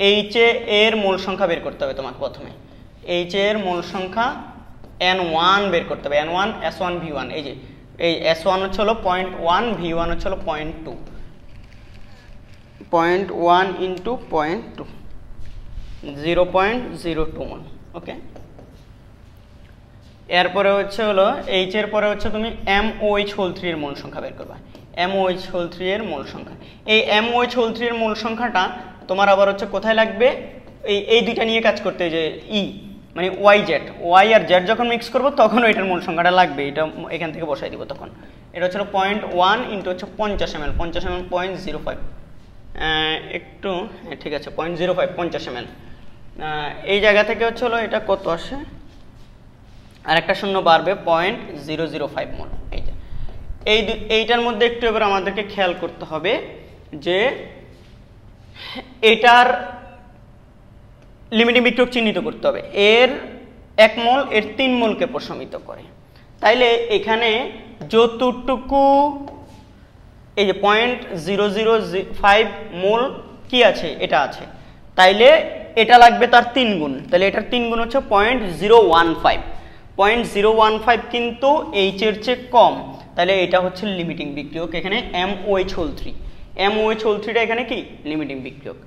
এইচ এ এর মূল সংখ্যা বের করতে হবে তোমাকে প্রথমে এইচ এর মূল সংখ্যা এন ওয়ান বের করতে হবে N one S one V one এই যে এই এস ওয়ান হচ্ছে হলো পয়েন্ট ওয়ান ভি ওয়ান হচ্ছে হলো point two point one into point two zero point zero two one okay এরপরে হচ্ছে হলো এইচ এর পরে হচ্ছে তুমি এম ওইচ হোল থ্রির মূল সংখ্যা বের করবা এম ওইচ হোল থ্রি এর মূল সংখ্যা এই এম ওইচ হোল থ্রির মূল সংখ্যাটা তোমার আবার হচ্ছে কোথায় লাগবে এই এই দুইটা নিয়ে কাজ করতে যে ই e, মানে ওয়াই জেড ওয়াই আর জেড যখন মিক্স করবো তখন এটার মূল সংখ্যাটা লাগবে এটা এখান থেকে বসাই দিব তখন এটা হচ্ছে পয়েন্ট ওয়ান ইন্টু হচ্ছে পঞ্চাশ এম এল পঞ্চাশ M L point zero five একটু হ্যাঁ, ঠিক আছে পয়েন্ট জিরো ফাইভ পঞ্চাশ এম এল এই জায়গা থেকে হচ্ছে হলো এটা কত আসে আর একটা শূন্য বাড়বে point zero zero five mole এইটা এই এইটার মধ্যে একটু এবার আমাদেরকে খেয়াল করতে হবে যে এটার লিমিটিং বিক্রোক চিহ্নিত করতে হবে এর এক মোল এর তিন মোলকে প্রশমিত করে তাইলে এখানে যতটুকু এই যে point zero zero five mole কি আছে এটা আছে তাইলে এটা লাগবে তার তিন গুণ তাহলে এটার তিন গুণ হচ্ছে point zero one five point zero one five কিন্তু এইচের চেয়ে কম তাহলে এটা হচ্ছে লিমিটিং বিক্রিয়ক এখানে M OH whole three M OH whole থ্রিটা এখানে কি লিমিটিং বিক্রিয়ক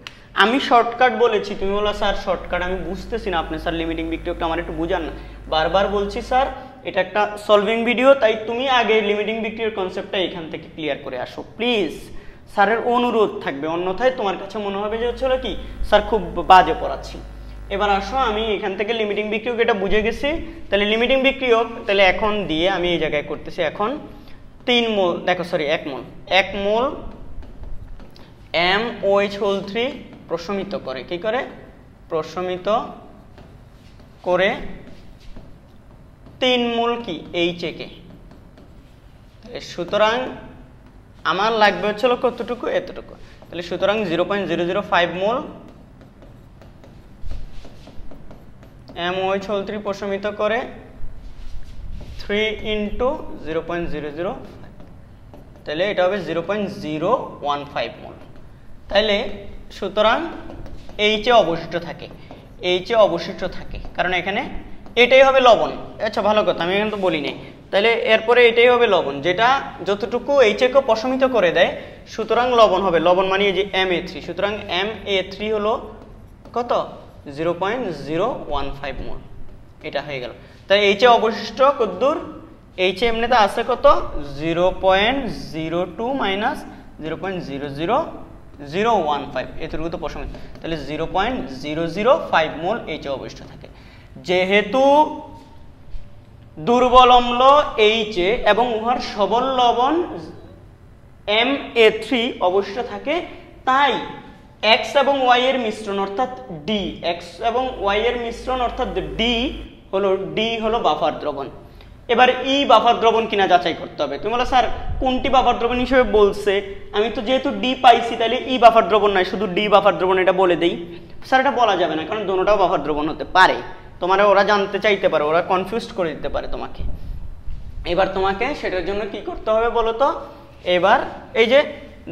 আমি শর্টকাট বলেছি তুমি বলো স্যার শর্টকাট আমি বুঝতেছি না আপনি স্যার লিমিটিং বিক্রিয়কটা আমার একটু বুঝান না বারবার বলছি স্যার এটা একটা সলভিং ভিডিও তাই তুমি আগে লিমিটিং বিক্রিয়ার কনসেপ্টটা এখান থেকে ক্লিয়ার করে আসো প্লিজ স্যারের অনুরোধ থাকবে অন্যথায় তোমার কাছে মনে হবে যে হচ্ছে কি স্যার খুব বাজে পড়াচ্ছি এবার আসো আমি এখান থেকে লিমিটিং বিক্রিও এটা বুঝে গেছি তাহলে লিমিটিং বিক্রিও তাহলে এখন দিয়ে আমি এই জায়গায় করতেছি এখন তিন মোল দেখো সরি এক মোল এক mole M OH whole three প্রশমিত করে কি করে প্রশমিত করে তিন মোল কি এই চেকে সুতরাং আমার লাগবে হচ্ছিল কতটুকু এতটুকু তাহলে সুতরাং zero point zero zero five mole M OH whole three প্রশমিত করে three into zero point zero zero তাহলে এটা হবে zero point zero one five mole তাহলে সুতরাং এইচে অবশিষ্ট থাকে এইচে অবশিষ্ট থাকে কারণ এখানে এটাই হবে লবণ আচ্ছা ভালো কথা আমি কিন্তু বলি নাই তাহলে এরপরে এটাই হবে লবণ যেটা যতটুকু এইচেকে প্রশমিত করে দেয় সুতরাং লবণ হবে লবণ মানে যে এম এ থ্রি সুতরাং এম এ থ্রি হলো কত zero point zero one five mole এটা হয়ে গেল তাই এইচ এ অবশিষ্ট কদ্দুর এ এমনিতে আছে কত zero point zero two minus zero point zero zero zero one five এতটুকু তো প্রশ্ন তাহলে zero point zero zero five mole H A অবশিষ্ট থাকে যেহেতু দুর্বল অম্ল এ এবং উহার সবল লবণ এম এ থ্রি অবশিষ্ট থাকে তাই এক্স এবং ওয়াই এর মিশ্রণ অর্থাৎ ডি এক্স এবং ওয়াই এর মিশ্রণ অর্থাৎ ডি হলো ডি হলো বাফার দ্রবণ এবার ই e বাফার দ্রবণ কিনা যাচাই করতে হবে তুমি বলো স্যার কোনটি বাফার দ্রবণ হিসেবে বলছে আমি তো যেহেতু ডি পাইছি তাহলে ই e বাফার দ্রবণ নয় শুধু ডি বাফার দ্রবণ এটা বলে দেই স্যার এটা বলা যাবে না কারণ দোনোটাও বাফার দ্রবণ হতে পারে তোমার ওরা জানতে চাইতে পারে ওরা কনফিউজ করে দিতে পারে তোমাকে এবার তোমাকে সেটার জন্য কি করতে হবে বলো তো এবার এই যে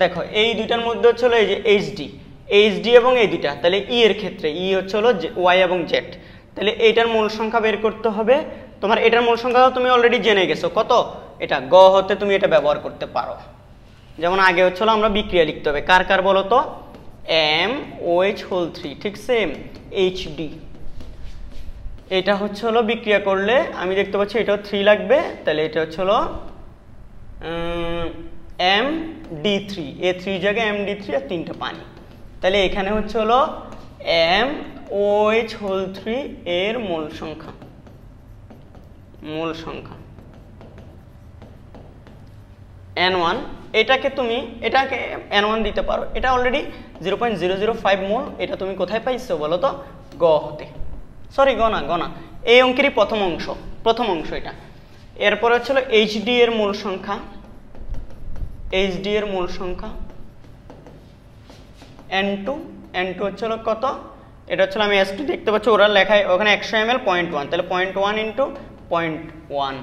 দেখো এই দুইটার মধ্যে হচ্ছে এই যে এইচডি এইচ ডি এবং এই দুইটা তাহলে ই e এর ক্ষেত্রে ই e হচ্ছে হলো ওয়াই এবং জেড তাহলে এইটার মূল সংখ্যা বের করতে হবে তোমার এটার মূল সংখ্যা তুমি অলরেডি জেনে গেছো কত এটা গ হতে তুমি এটা ব্যবহার করতে পারো যেমন আগে হচ্ছিল আমরা বিক্রিয়া লিখতে হবে কার কার বলো তো এম ওএইচ হোল থ্রি ঠিক সেম এইচ ডি এটা হচ্ছে হলো বিক্রিয়া করলে আমি দেখতে পাচ্ছি এটাও থ্রি লাগবে তাহলে এটা হচ্ছে হলো M D three A three জায়গায় এম ডি থ্রি আর তিনটা পানি তাহলে এখানে হচ্ছে হলো M O H whole three এর মূল সংখ্যা মূল সংখ্যা এন ওয়ান এটাকে তুমি এটাকে এন ওয়ান দিতে পারো এটা already zero point zero zero five mole এটা তুমি কোথায় পাইছো বলো তো গ হতে সরি গনা গনা এই অঙ্কেরই প্রথম অংশ প্রথম অংশ এটা এরপরে হচ্ছিল এইচডি এর মূল সংখ্যা এইচডি এর মূল সংখ্যা এন টু এন টু হচ্ছে হলো কত এটা হচ্ছে আমি এস টু দেখতে পাচ্ছি ওরা লেখায় ওখানে একশো এম এল পয়েন্ট ওয়ান তাহলে point one into point one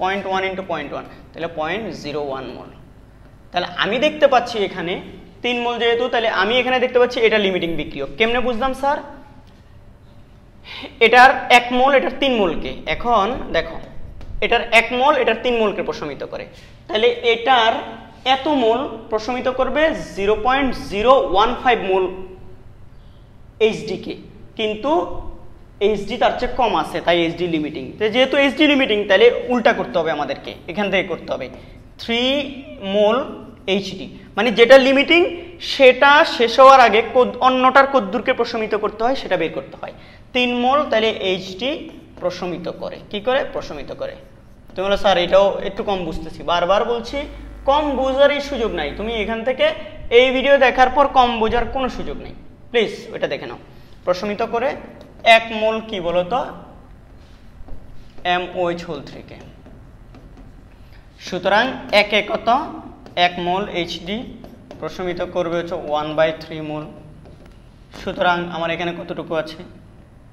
point one into point one তাহলে পয়েন্ট জিরো ওয়ান মোল তাহলে আমি দেখতে পাচ্ছি এখানে তিন মোল যেহেতু তাহলে আমি এখানে দেখতে পাচ্ছি এটা লিমিটিং বিক্রিয়ক কেমনে বুঝলাম স্যার এটার এক মোল এটার তিন মোলকে এখন দেখো এটার এক মোল এটার তিন মোলকে প্রশমিত করে তাহলে এটার এত মোল প্রশমিত করবে zero point zero one five mole এইচডিকে কিন্তু এইচডি তার চেয়ে কম আছে তাই এইচডি লিমিটিং যেহেতু এইচডি লিমিটিং তাহলে উল্টা করতে হবে আমাদেরকে এখান থেকে করতে হবে থ্রি মোল এইচডি মানে যেটা লিমিটিং সেটা শেষ হওয়ার আগে অন্যটার কদ্দুরকে প্রশমিত করতে হয় সেটা বের করতে হয় তিন মোল তাহলে এইচডি প্রশমিত করে কি করে প্রশমিত করে তুমি বলো স্যার এটাও একটু কম বুঝতেছি বারবার বলছি কম বোঝার এই সুযোগ নাই তুমি এখান থেকে এই ভিডিও দেখার পর কম বোঝার কোনো সুযোগ নেই প্লিজ ওইটা দেখে নাও প্রশমিত করে এক মোল কি বলতো এম ওইচ হোল থ্রিকে সুতরাং এক একত এক মোল এইচডি প্রশমিত করবে হচ্ছে ওয়ান বাই থ্রি মোল সুতরাং আমার এখানে কতটুকু আছে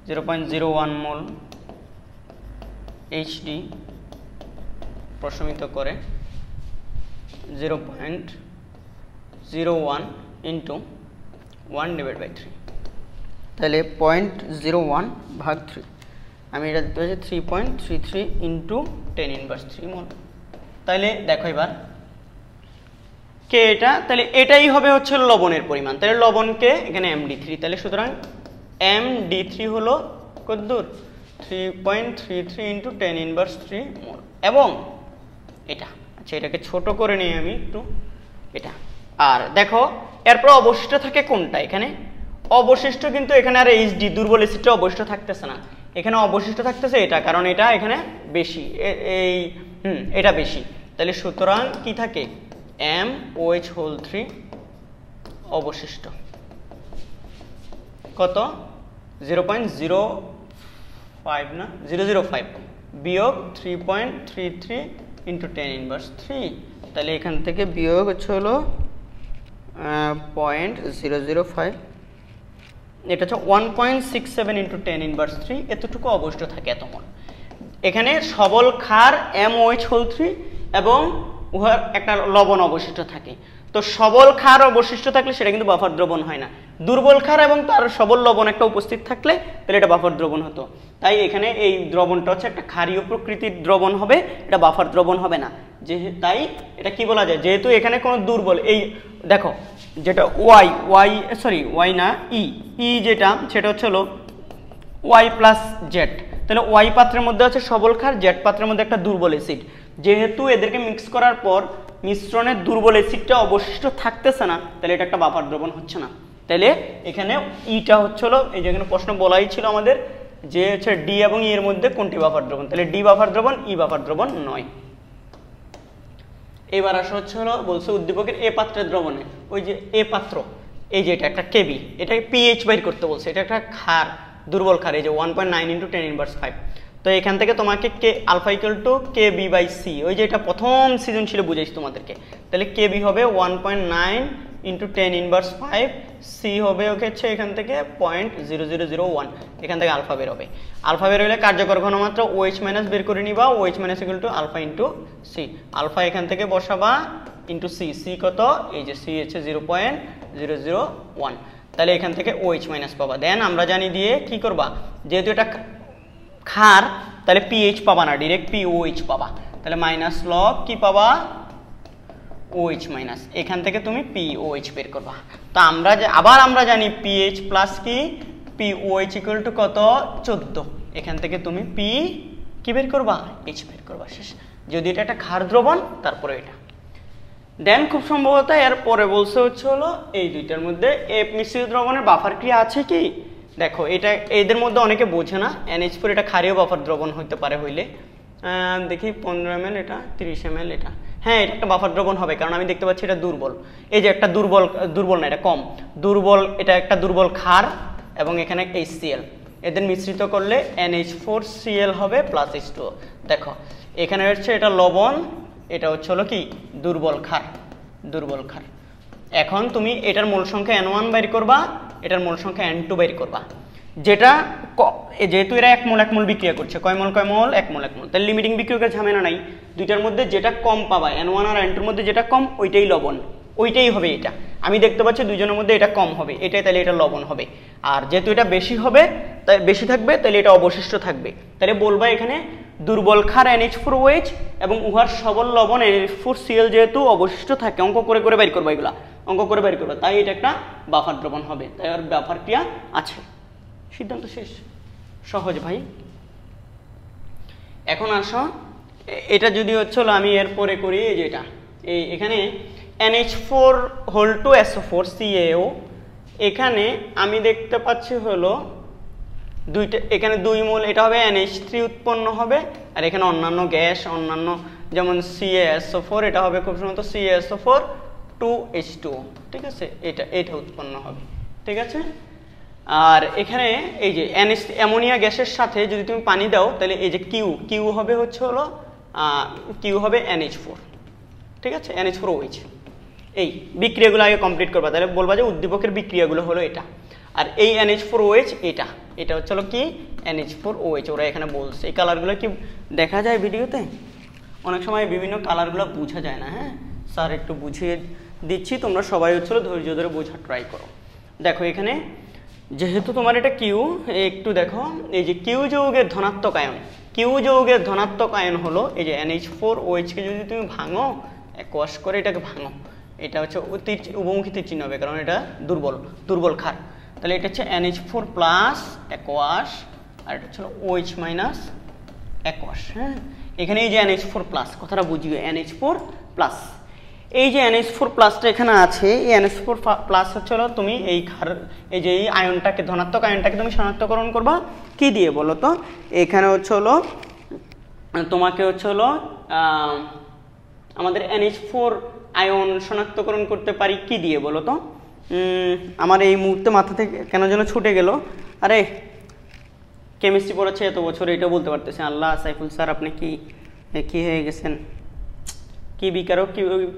zero point zero one mole HD প্রশমিত করে 0 0.01 ইন্টু 1 ডিভাইড বাই 3 তাহলে 0.01 ভাগ 3 আমি এটা দেখতে পাচ্ছি three point three three into ten inverse three mole তাহলে দেখো এবার কে এটা তাহলে এটাই হবে হচ্ছে লবণের পরিমাণ তাহলে লবণকে এখানে এম ডি থ্রি তাহলে সুতরাং এম ডি থ্রি হলো কদ্দুর three point three three into ten inverse three mole এবং এটা আচ্ছা এটাকে ছোট করে নিই আমি একটু এটা আর দেখো এরপর অবশিষ্ট থাকে কোনটা এখানে অবশিষ্ট কিন্তু এখানে আর এইচ ডি দুর্বল এসিডটা অবশিষ্ট থাকতেছে না এখানে অবশিষ্ট থাকতেছে এটা কারণ এটা এখানে বেশি এই হুম এটা বেশি তাহলে সুতরাং কি থাকে এম ওএইচ হোল থ্রি অবশিষ্ট কত জিরো পয়েন্ট জিরো ফাইভ না জিরো জিরো ফাইভ বিয়োগ three point three three into ten inverse three তাহলে এখান থেকে বিয়োগ হচ্ছে হলো পয়েন্ট জিরো জিরো ফাইভ এটা হচ্ছে one point six seven into ten inverse three এতটুকু অবশিষ্ট থাকে এতক্ষণ এখানে সবল খার এম ওয়েচ হোল থ্রি এবং উহার একটা লবণ অবশিষ্ট থাকে তো সবল ক্ষার অবশিষ্ট থাকলে সেটা কিন্তু বাফার দ্রবণ হয় না দুর্বল ক্ষার এবং তার সবল লবণ একটা উপস্থিত থাকলে তাহলে এটা বাফার দ্রবণ হতো তাই এখানে এই দ্রবণটা হচ্ছে একটা ক্ষারীয় প্রকৃতির দ্রবণ হবে এটা বাফার দ্রবণ হবে না যে তাই এটা কি বলা যায় যেহেতু এখানে কোনো দুর্বল এই দেখো যেটা ওয়াই ওয়াই সরি ওয়াই না ই ই যেটা সেটা হচ্ছে হলো ওয়াই প্লাস জেড তাহলে ওয়াই পাত্রের মধ্যে আছে সবল ক্ষার জেড পাত্রের মধ্যে একটা দুর্বল অ্যাসিড যেহেতু এদেরকে মিক্স করার পর মিশ্রণের দুর্বল অ্যাসিডটা অবশিষ্ট থাকতেছে না তাহলে এটা একটা বাপার দ্রবণ হচ্ছে না তাহলে এখানে ইটা হলো এই যে এখানে প্রশ্ন বলাই ছিল আমাদের যে হচ্ছে ডি এবং ই e এর মধ্যে কোনটি বাফার দ্রবণ তাহলে ডি বাফার দ্রবণ ই e বাফার দ্রবণ নয় এবার আসা হচ্ছে হলো বলছে উদ্দীপকের এ পাত্রের দ্রবণে ওই যে এ পাত্র এই যে এটা একটা কেবি এটাকে পিএইচ বাইর করতে বলছে এটা একটা খার দুর্বল খার এই যে one point nine into ten inverse five তো এখান থেকে তোমাকে K alpha equal to K B by C ওই যে এটা প্রথম সিজন ছিল বুঝেছি তোমাদেরকে তাহলে কে বি হবে one point nine into ten inverse five C হবে ওকে হচ্ছে এখান থেকে point zero zero zero one এখান থেকে আলফা বের হবে আলফা বের হলে কার্যকর ঘনমাত্রা ওএইচ মাইনাস বের করে নিবা OH minus equal to alpha into C alpha এখান থেকে বসাবা ইন্টু সি সি কত এই যে সি হচ্ছে zero point zero zero one তাহলে এখান থেকে ওএইচ মাইনাস পাবা দেন আমরা জানি দিয়ে কি করবা যেহেতু এটা খার তাহলে পিএইচ পাবা না ডিরেক্ট পিওএইচ পাবা তাহলে মাইনাস লক কি পাবা ওএইচ মাইনাস এখান থেকে তুমি পিওএইচ বের করবা তো আমরা যে আবার আমরা জানি পিএইচ প্লাস কি পিওএইচ ইকুয়াল টু কত চোদ্দো এখান থেকে তুমি পি কি বের করবা এইচ বের করবা শেষ যদি এটা একটা খার দ্রবণ তারপরে এটা দেন খুব সম্ভবত এর পরে বলছে হচ্ছে হলো এই দুইটার মধ্যে এ মিশ্রিত দ্রবণের বাফার ক্রিয়া আছে কি দেখো এটা এদের মধ্যে অনেকে বোঝে না এনএইচ ফোর এটা ক্ষারীয় বাফার দ্রবণ হতে পারে হইলে দেখি পনেরো এম এটা তিরিশ এম এটা হ্যাঁ এটা একটা বাফার দ্রবণ হবে কারণ আমি দেখতে পাচ্ছি এটা দুর্বল এই যে একটা দুর্বল দুর্বল না এটা কম দুর্বল এটা একটা দুর্বল খার এবং এখানে এইচ সিএল এদের মিশ্রিত করলে এনএইচ ফোর সিএল হবে প্লাস এইচ টু দেখো এখানে হচ্ছে এটা লবণ এটা হচ্ছে হলো কি দুর্বল খার দুর্বল খার এখন তুমি এটার মূল সংখ্যা এন ওয়ান বাইর করবা এটার মূল সংখ্যা এন টু বাইর করবা যেটা যেহেতু এরা এক মোল এক বিক্রিয়া করছে কয় কয়মল কয় মোল এক মোল এক মোল তাহলে লিমিটিং বিক্রিয়কের ঝামেলা নাই দুইটার মধ্যে যেটা কম পাবা এন ওয়ান আর এন টুর মধ্যে যেটা কম ওইটাই লবণ ওইটাই হবে এটা আমি দেখতে পাচ্ছি দুজনের মধ্যে এটা কম হবে এটাই তাহলে এটা লবণ হবে আর যেহেতু এটা বেশি হবে তাই বেশি থাকবে তাহলে এটা অবশিষ্ট থাকবে তাহলে বলবা এখানে দুর্বল খার এন এইচ ফোর ওয়েজ এবং উহার সবল লবণ এন এইচ ফোর সিএল যেহেতু অবশিষ্ট থাকে অঙ্ক করে করে বের করবো এগুলা অঙ্ক করে বের করবো তাই এটা একটা বাফার দ্রবণ হবে তাই আর ব্যাপার ক্রিয়া আছে সিদ্ধান্ত শেষ সহজ ভাই এখন আসো এটা যদি হচ্ছিল আমি এরপরে করি যেটা এই এখানে NH4 whole to four CaO এখানে আমি দেখতে পাচ্ছি হলো দুইটা এখানে দুই মোল এটা হবে থ্রি উৎপন্ন হবে আর এখানে অন্যান্য গ্যাস অন্যান্য যেমন ফোর এটা হবে খুব সম্ভবত এইচ টু ঠিক আছে এটা এটা উৎপন্ন হবে ঠিক আছে আর এখানে এই যে এনএস অ্যামোনিয়া গ্যাসের সাথে যদি তুমি পানি দাও তাহলে এই যে কিউ কিউ হবে হচ্ছে হলো কিউ হবে ফোর ঠিক আছে ফোর ওইচ এই বিক্রিয়াগুলো আগে কমপ্লিট করবা তাহলে বলবা যে উদ্দীপকের বিক্রিয়াগুলো হলো এটা আর এই এনএইচ ফোর ওএইচ এটা এটা হচ্ছে হলো কি এনএইচ ফোর ওএইচ ওরা এখানে বলছে এই কালারগুলো কি দেখা যায় ভিডিওতে অনেক সময় বিভিন্ন কালারগুলো বোঝা যায় না হ্যাঁ স্যার একটু বুঝিয়ে দিচ্ছি তোমরা সবাই হচ্ছিলো ধৈর্য ধরে বোঝার ট্রাই করো দেখো এখানে যেহেতু তোমার এটা কিউ একটু দেখো এই যে কিউ যৌগের ধনাত্মক আয়ন কিউ যৌগের ধনাত্মক আয়ন হলো এই যে এনএইচ ফোর ওয়েচকে যদি তুমি ভাঙো কোয়াশ করে এটাকে ভাঙো এটা হচ্ছে তীর উপমুখী তীর চিহ্ন হবে কারণ এটা দুর্বল দুর্বল খার তাহলে এটা হচ্ছে এনএইচ ফোর প্লাস একোয়াশ আর এটা হচ্ছে ওইচ মাইনাস একোয়াশ হ্যাঁ এখানে এই যে এনএইচ ফোর প্লাস কথাটা বুঝবে এনএইচ ফোর প্লাস এই যে এনএইচ ফোর প্লাসটা এখানে আছে এই এনএইচ ফোর প্লাস হচ্ছে হলো তুমি এই খার এই যে এই আয়নটাকে ধনাত্মক আয়নটাকে তুমি শনাক্তকরণ করবা কি দিয়ে বলো তো এখানে হচ্ছে হলো তোমাকে হচ্ছে হলো আমাদের এনএইচ ফোর আয়ন শনাক্তকরণ করতে পারি কি দিয়ে বলো তো আমার এই মুহূর্তে মাথা থেকে কেন যেন ছুটে গেল আরে কেমিস্ট্রি পড়াচ্ছে এত বছর এটা বলতে পারতেছে আল্লাহ সাইফুল স্যার আপনি কি কি হয়ে গেছেন কি বিকারক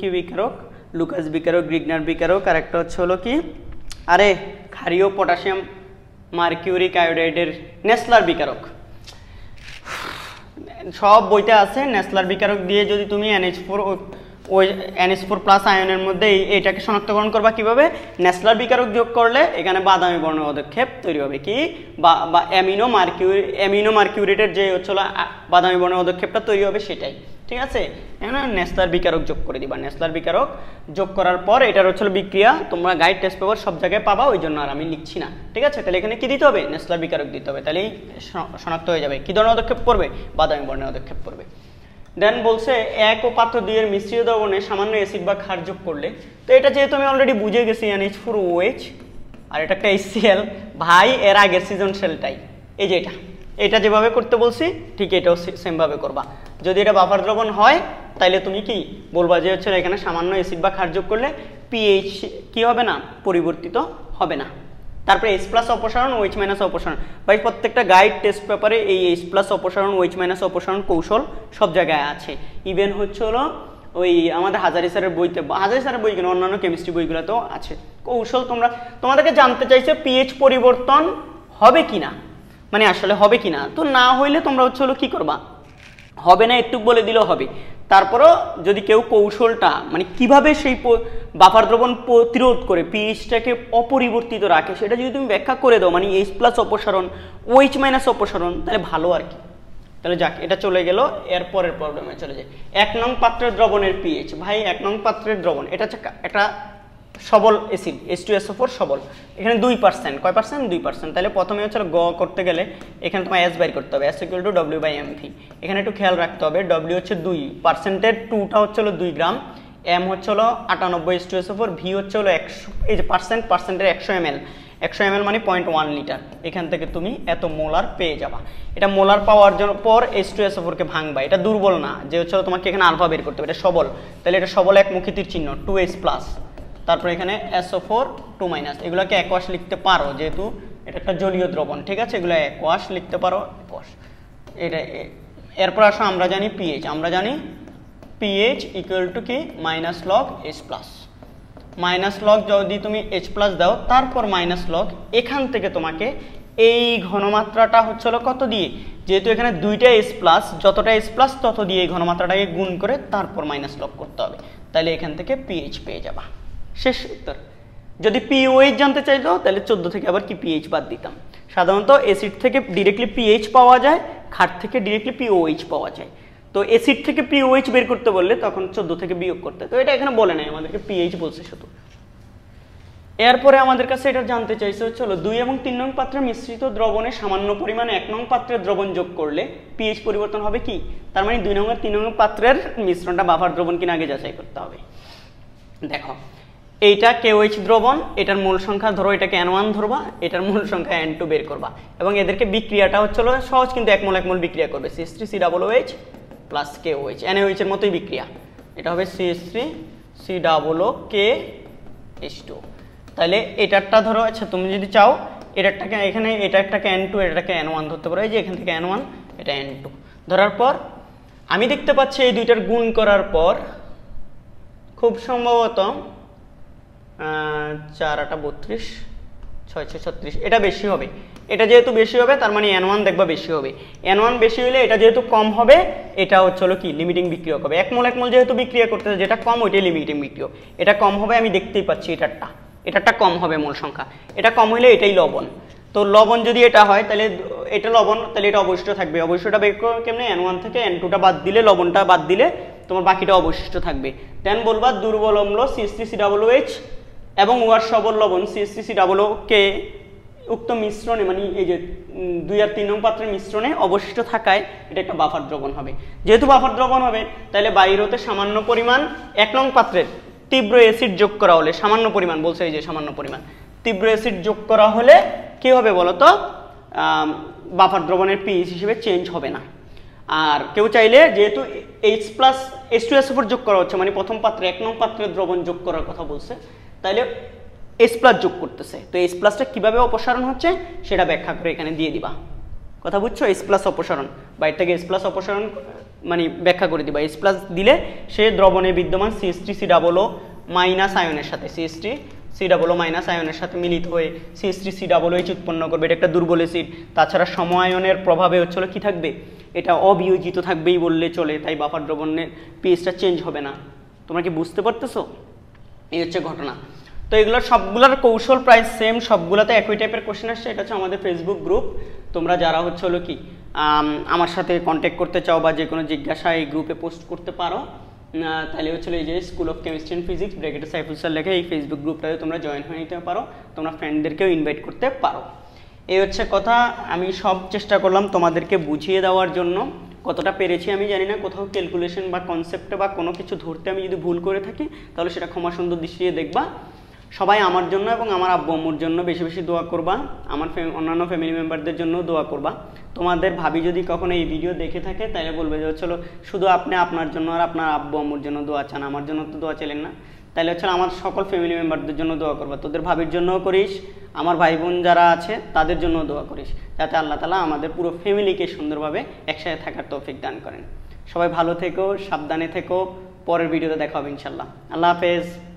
কি বিকারক লুকাস বিকারক গ্রিগনার বিকারক আর একটা হচ্ছে হলো কি আরে ক্ষারীয় পটাশিয়াম মার্কিউরিক আয়োডাইডের নেসলার বিকারক সব বইটা আছে নেসলার বিকারক দিয়ে যদি তুমি এনএইচ ফোর ওই এনএস ফোর প্লাস আয়নের মধ্যে এটাকে শনাক্তকরণ করবা কিভাবে ন্যাসলার বিকারক যোগ করলে এখানে বাদামি বর্ণ পদক্ষেপ তৈরি হবে কি বা অ্যামিনো মার্কিউরি অ্যামিনো মার্কিউরিটের যে হচ্ছিল বাদামি বর্ণ পদক্ষেপটা তৈরি হবে সেটাই ঠিক আছে এখানে ন্যাসলার বিকারক যোগ করে দিবা ন্যাসলার বিকারক যোগ করার পর এটার হচ্ছিল বিক্রিয়া তোমরা গাইড টেস্ট পেপার সব জায়গায় পাবা ওই জন্য আর আমি লিখছি না ঠিক আছে তাহলে এখানে কি দিতে হবে ন্যাসলার বিকারক দিতে হবে তাহলেই শনাক্ত হয়ে যাবে কি ধরনের পদক্ষেপ করবে বাদামি বর্ণের পদক্ষেপ করবে দেন বলছে এক ও পাত্র দুইয়ের মিশ্রিত দ্রবণে সামান্য অ্যাসিড বা ক্ষার যোগ করলে তো এটা যেহেতু আমি অলরেডি বুঝে গেছি এইচ ফোর এইচ আর এটা একটা এইচসিএল ভাই এর আগের সিজন সেলটাই এই যে এটা এটা যেভাবে করতে বলছি ঠিক এটাও সেমভাবে করবা যদি এটা বাফার দ্রবণ হয় তাইলে তুমি কি বলবা যে হচ্ছে এখানে সামান্য অ্যাসিড বা ক্ষার যোগ করলে পিএইচ কি হবে না পরিবর্তিত হবে না তারপরে এইচ প্লাস অপসারণ ওইচ মাইনাস অপসারণ ভাই প্রত্যেকটা গাইড টেস্ট পেপারে এই এইচ প্লাস অপসারণ ওইচ মাইনাস অপসারণ কৌশল সব জায়গায় আছে ইভেন হচ্ছে হলো ওই আমাদের হাজারি স্যারের বইতে হাজারি স্যারের বই কেন অন্যান্য কেমিস্ট্রি বইগুলোতেও আছে কৌশল তোমরা তোমাদেরকে জানতে চাইছে পিএইচ পরিবর্তন হবে কি না মানে আসলে হবে কি না তো না হইলে তোমরা হচ্ছে হলো কী করবা হবে না একটু বলে দিলেও হবে তারপরও যদি কেউ কৌশলটা মানে কিভাবে সেই বাফার দ্রবণ প্রতিরোধ করে পিএইচটাকে অপরিবর্তিত রাখে সেটা যদি তুমি ব্যাখ্যা করে দাও মানে এইচ প্লাস অপসারণ ওইচ OH মাইনাস অপসারণ তাহলে ভালো আর কি তাহলে যাক এটা চলে গেল এরপরের প্রবলেমে চলে যায় এক নং পাত্রের দ্রবণের পিএইচ ভাই এক নং পাত্রের দ্রবণ এটা একটা সবল acid S two SO four সবল এখানে দুই পার্সেন্ট কয় পার্সেন্ট দুই পার্সেন্ট তাহলে প্রথমে হচ্ছে গ করতে গেলে এখানে তোমার এস বাইর করতে হবে S equal to W by M V এখানে একটু খেয়াল রাখতে হবে ডব্লিউ হচ্ছে দুই পার্সেন্টের টুটা হচ্ছে হলো দুই গ্রাম এম হচ্ছে হলো আটানব্বই S two SO four V হচ্ছে হলো একশো এই যে পার্সেন্ট পার্সেন্টের একশো এম এল একশো এম মানে পয়েন্ট ওয়ান লিটার এখান থেকে তুমি এত মোলার পেয়ে যাবা এটা মোলার পাওয়ার জন্য পর এস টু এস ফোরকে ভাঙবা এটা দুর্বল না যে হচ্ছে তোমাকে এখানে আলফা বের করতে হবে এটা সবল তাহলে এটা সবল একমুখী চিহ্ন টু এস প্লাস তারপর এখানে এসও ফোর টু মাইনাস এগুলোকে একোয়াশ লিখতে পারো যেহেতু এটা একটা জলীয় দ্রবণ ঠিক আছে এগুলো একোয়াশ লিখতে পারো একোয়াশ এটা এরপর আসো আমরা জানি পিএইচ আমরা জানি পিএইচ ইকুয়াল টু কি minus log H plus minus log যদি তুমি এইচ প্লাস দাও তারপর মাইনাস লগ এখান থেকে তোমাকে এই ঘনমাত্রাটা হচ্ছিল কত দিয়ে যেহেতু এখানে দুইটা এস প্লাস যতটা এস প্লাস তত দিয়ে এই ঘনমাত্রাটাকে গুণ করে তারপর মাইনাস লক করতে হবে তাহলে এখান থেকে পিএইচ পেয়ে যাবা শেষ উত্তর যদি পিওএইচ জানতে চাইতো তাহলে চোদ্দ থেকে আবার কি পিএইচ বাদ দিতাম সাধারণত অ্যাসিড থেকে ডিরেক্টলি পিএইচ পাওয়া যায় খাট থেকে ডিরেক্টলি পিওএইচ পাওয়া যায় তো অ্যাসিড থেকে পিওএইচ বের করতে বললে তখন চোদ্দ থেকে বিয়োগ করতে তো এটা এখানে বলে নাই আমাদেরকে পিএইচ বলছে শুধু এরপরে আমাদের কাছে এটা জানতে চাইছে হচ্ছে হলো দুই এবং তিন নং পাত্রে মিশ্রিত দ্রবণে সামান্য পরিমাণে এক নং পাত্রের দ্রবণ যোগ করলে পিএইচ পরিবর্তন হবে কি তার মানে দুই নং আর তিন নং পাত্রের মিশ্রণটা বাফার দ্রবণ কিনা আগে যাচাই করতে হবে দেখো এইটা কেওইচ দ্রবণ এটার মূল সংখ্যা ধরো এটাকে এন ওয়ান ধরবা এটার মূল সংখ্যা এন টু বের করবা এবং এদেরকে বিক্রিয়াটা হচ্ছে সহজ কিন্তু এক এক একমল বিক্রিয়া করবে CH three C double OH plus K OH N এর মতোই বিক্রিয়া এটা হবে CH three C double O K H two তাহলে এটারটা ধরো আচ্ছা তুমি যদি চাও এটারটাকে এখানে এটা একটাকে এন টু এটাকে এন ওয়ান ধরতে পারো এই যে এখান থেকে এন ওয়ান এটা এন টু ধরার পর আমি দেখতে পাচ্ছি এই দুইটার গুণ করার পর খুব সম্ভবত চার আটা বত্রিশ ছয় ছয় ছত্রিশ এটা বেশি হবে এটা যেহেতু বেশি হবে তার মানে এন ওয়ান বেশি হবে এন ওয়ান বেশি হলে এটা যেহেতু কম হবে এটা হচ্ছে হলো কি লিমিটিং বিক্রিয়ক হবে একমল একমল যেহেতু বিক্রিয়া করতেছে যেটা কম ওইটাই লিমিটিং বিক্রিয়ক এটা কম হবে আমি দেখতেই পাচ্ছি এটারটা এটারটা কম হবে মূল সংখ্যা এটা কম হলে এটাই লবণ তো লবণ যদি এটা হয় তাহলে এটা লবণ তাহলে এটা অবশিষ্ট থাকবে অবশিষ্টটা বের করো কেমনি এন থেকে অ্যান টুটা বাদ দিলে লবণটা বাদ দিলে তোমার বাকিটা অবশিষ্ট থাকবে দেন বলবা দুর্বল অম্ল সিএসটি সি ডাবল এইচ এবং ওয়ার সবল লবণ সিএসসিসি ডাবল কে উক্ত মিশ্রণে মানে এই যে দুই আর তিন নং পাত্রের মিশ্রণে অবশিষ্ট থাকায় এটা একটা বাফার দ্রবণ হবে যেহেতু বাফার দ্রবণ হবে তাহলে বাইর হতে সামান্য পরিমাণ এক নং পাত্রের তীব্র অ্যাসিড যোগ করা হলে সামান্য পরিমাণ বলছে এই যে সামান্য পরিমাণ তীব্র অ্যাসিড যোগ করা হলে কী হবে বলতো বাফার দ্রবণের পিএইচ হিসেবে চেঞ্জ হবে না আর কেউ চাইলে যেহেতু H plus S two S উপর যোগ করা হচ্ছে মানে প্রথম পাত্রে এক নং পাত্রের দ্রবণ যোগ করার কথা বলছে তাহলে এস প্লাস যোগ করতেছে তো এস প্লাসটা কীভাবে অপসারণ হচ্ছে সেটা ব্যাখ্যা করে এখানে দিয়ে দিবা কথা বুঝছো এস প্লাস অপসারণ বাইরে থেকে এস প্লাস অপসারণ মানে ব্যাখ্যা করে দিবা এস প্লাস দিলে সে দ্রবণে বিদ্যমান সিএসটি সি ডাবলও মাইনাস আয়নের সাথে সিএসটি সি ডাবল মাইনাস আয়নের সাথে মিলিত হয়ে সিএস সি ডাবল এইচ উৎপন্ন করবে এটা একটা দুর্বল এসিড তাছাড়া সমায়নের প্রভাবে হচ্ছিল কি থাকবে এটা অবিয়োজিত থাকবেই বললে চলে তাই বাফার দ্রবণের পিএইচটা চেঞ্জ হবে না তোমরা কি বুঝতে পারতেছো এই হচ্ছে ঘটনা তো এগুলোর সবগুলোর কৌশল প্রায় সেম সবগুলোতে একই টাইপের কোশ্চেন আসছে এটা হচ্ছে আমাদের ফেসবুক গ্রুপ তোমরা যারা হচ্ছে হলো কি আমার সাথে কন্ট্যাক্ট করতে চাও বা যে কোনো জিজ্ঞাসা এই গ্রুপে পোস্ট করতে পারো তাহলে হচ্ছে এই যে school of chemistry and physics ব্রেকেটে সাইফুল স্যার লেখে এই ফেসবুক গ্রুপটাতে তোমরা জয়েন হয়ে নিতে পারো তোমরা ফ্রেন্ডদেরকেও ইনভাইট করতে পারো এই হচ্ছে কথা আমি সব চেষ্টা করলাম তোমাদেরকে বুঝিয়ে দেওয়ার জন্য কতটা পেরেছি আমি জানি না কোথাও ক্যালকুলেশন বা কনসেপ্টে বা কোনো কিছু ধরতে আমি যদি ভুল করে থাকি তাহলে সেটা ক্ষমা সুন্দর দৃষ্টিতে দেখবা সবাই আমার জন্য এবং আমার আব্বু আম্মুর জন্য বেশি বেশি দোয়া করবা আমার অন্যান্য ফ্যামিলি মেম্বারদের জন্য দোয়া করবা তোমাদের ভাবি যদি কখনো এই ভিডিও দেখে থাকে তাহলে বলবে যে চলো শুধু আপনি আপনার জন্য আর আপনার আব্বু আম্মুর জন্য দোয়া চান আমার জন্য তো দোয়া চেলেন না তাহলে হচ্ছে আমার সকল ফ্যামিলি মেম্বারদের জন্য দোয়া করবো তোদের ভাবির জন্যও করিস আমার ভাই বোন যারা আছে তাদের জন্য দোয়া করিস যাতে আল্লাহ তালা আমাদের পুরো ফ্যামিলিকে সুন্দরভাবে একসাথে থাকার তৌফিক দান করেন সবাই ভালো থেকো সাবধানে থেকো পরের ভিডিওতে দেখা হবে ইনশাল্লাহ আল্লাহ হাফেজ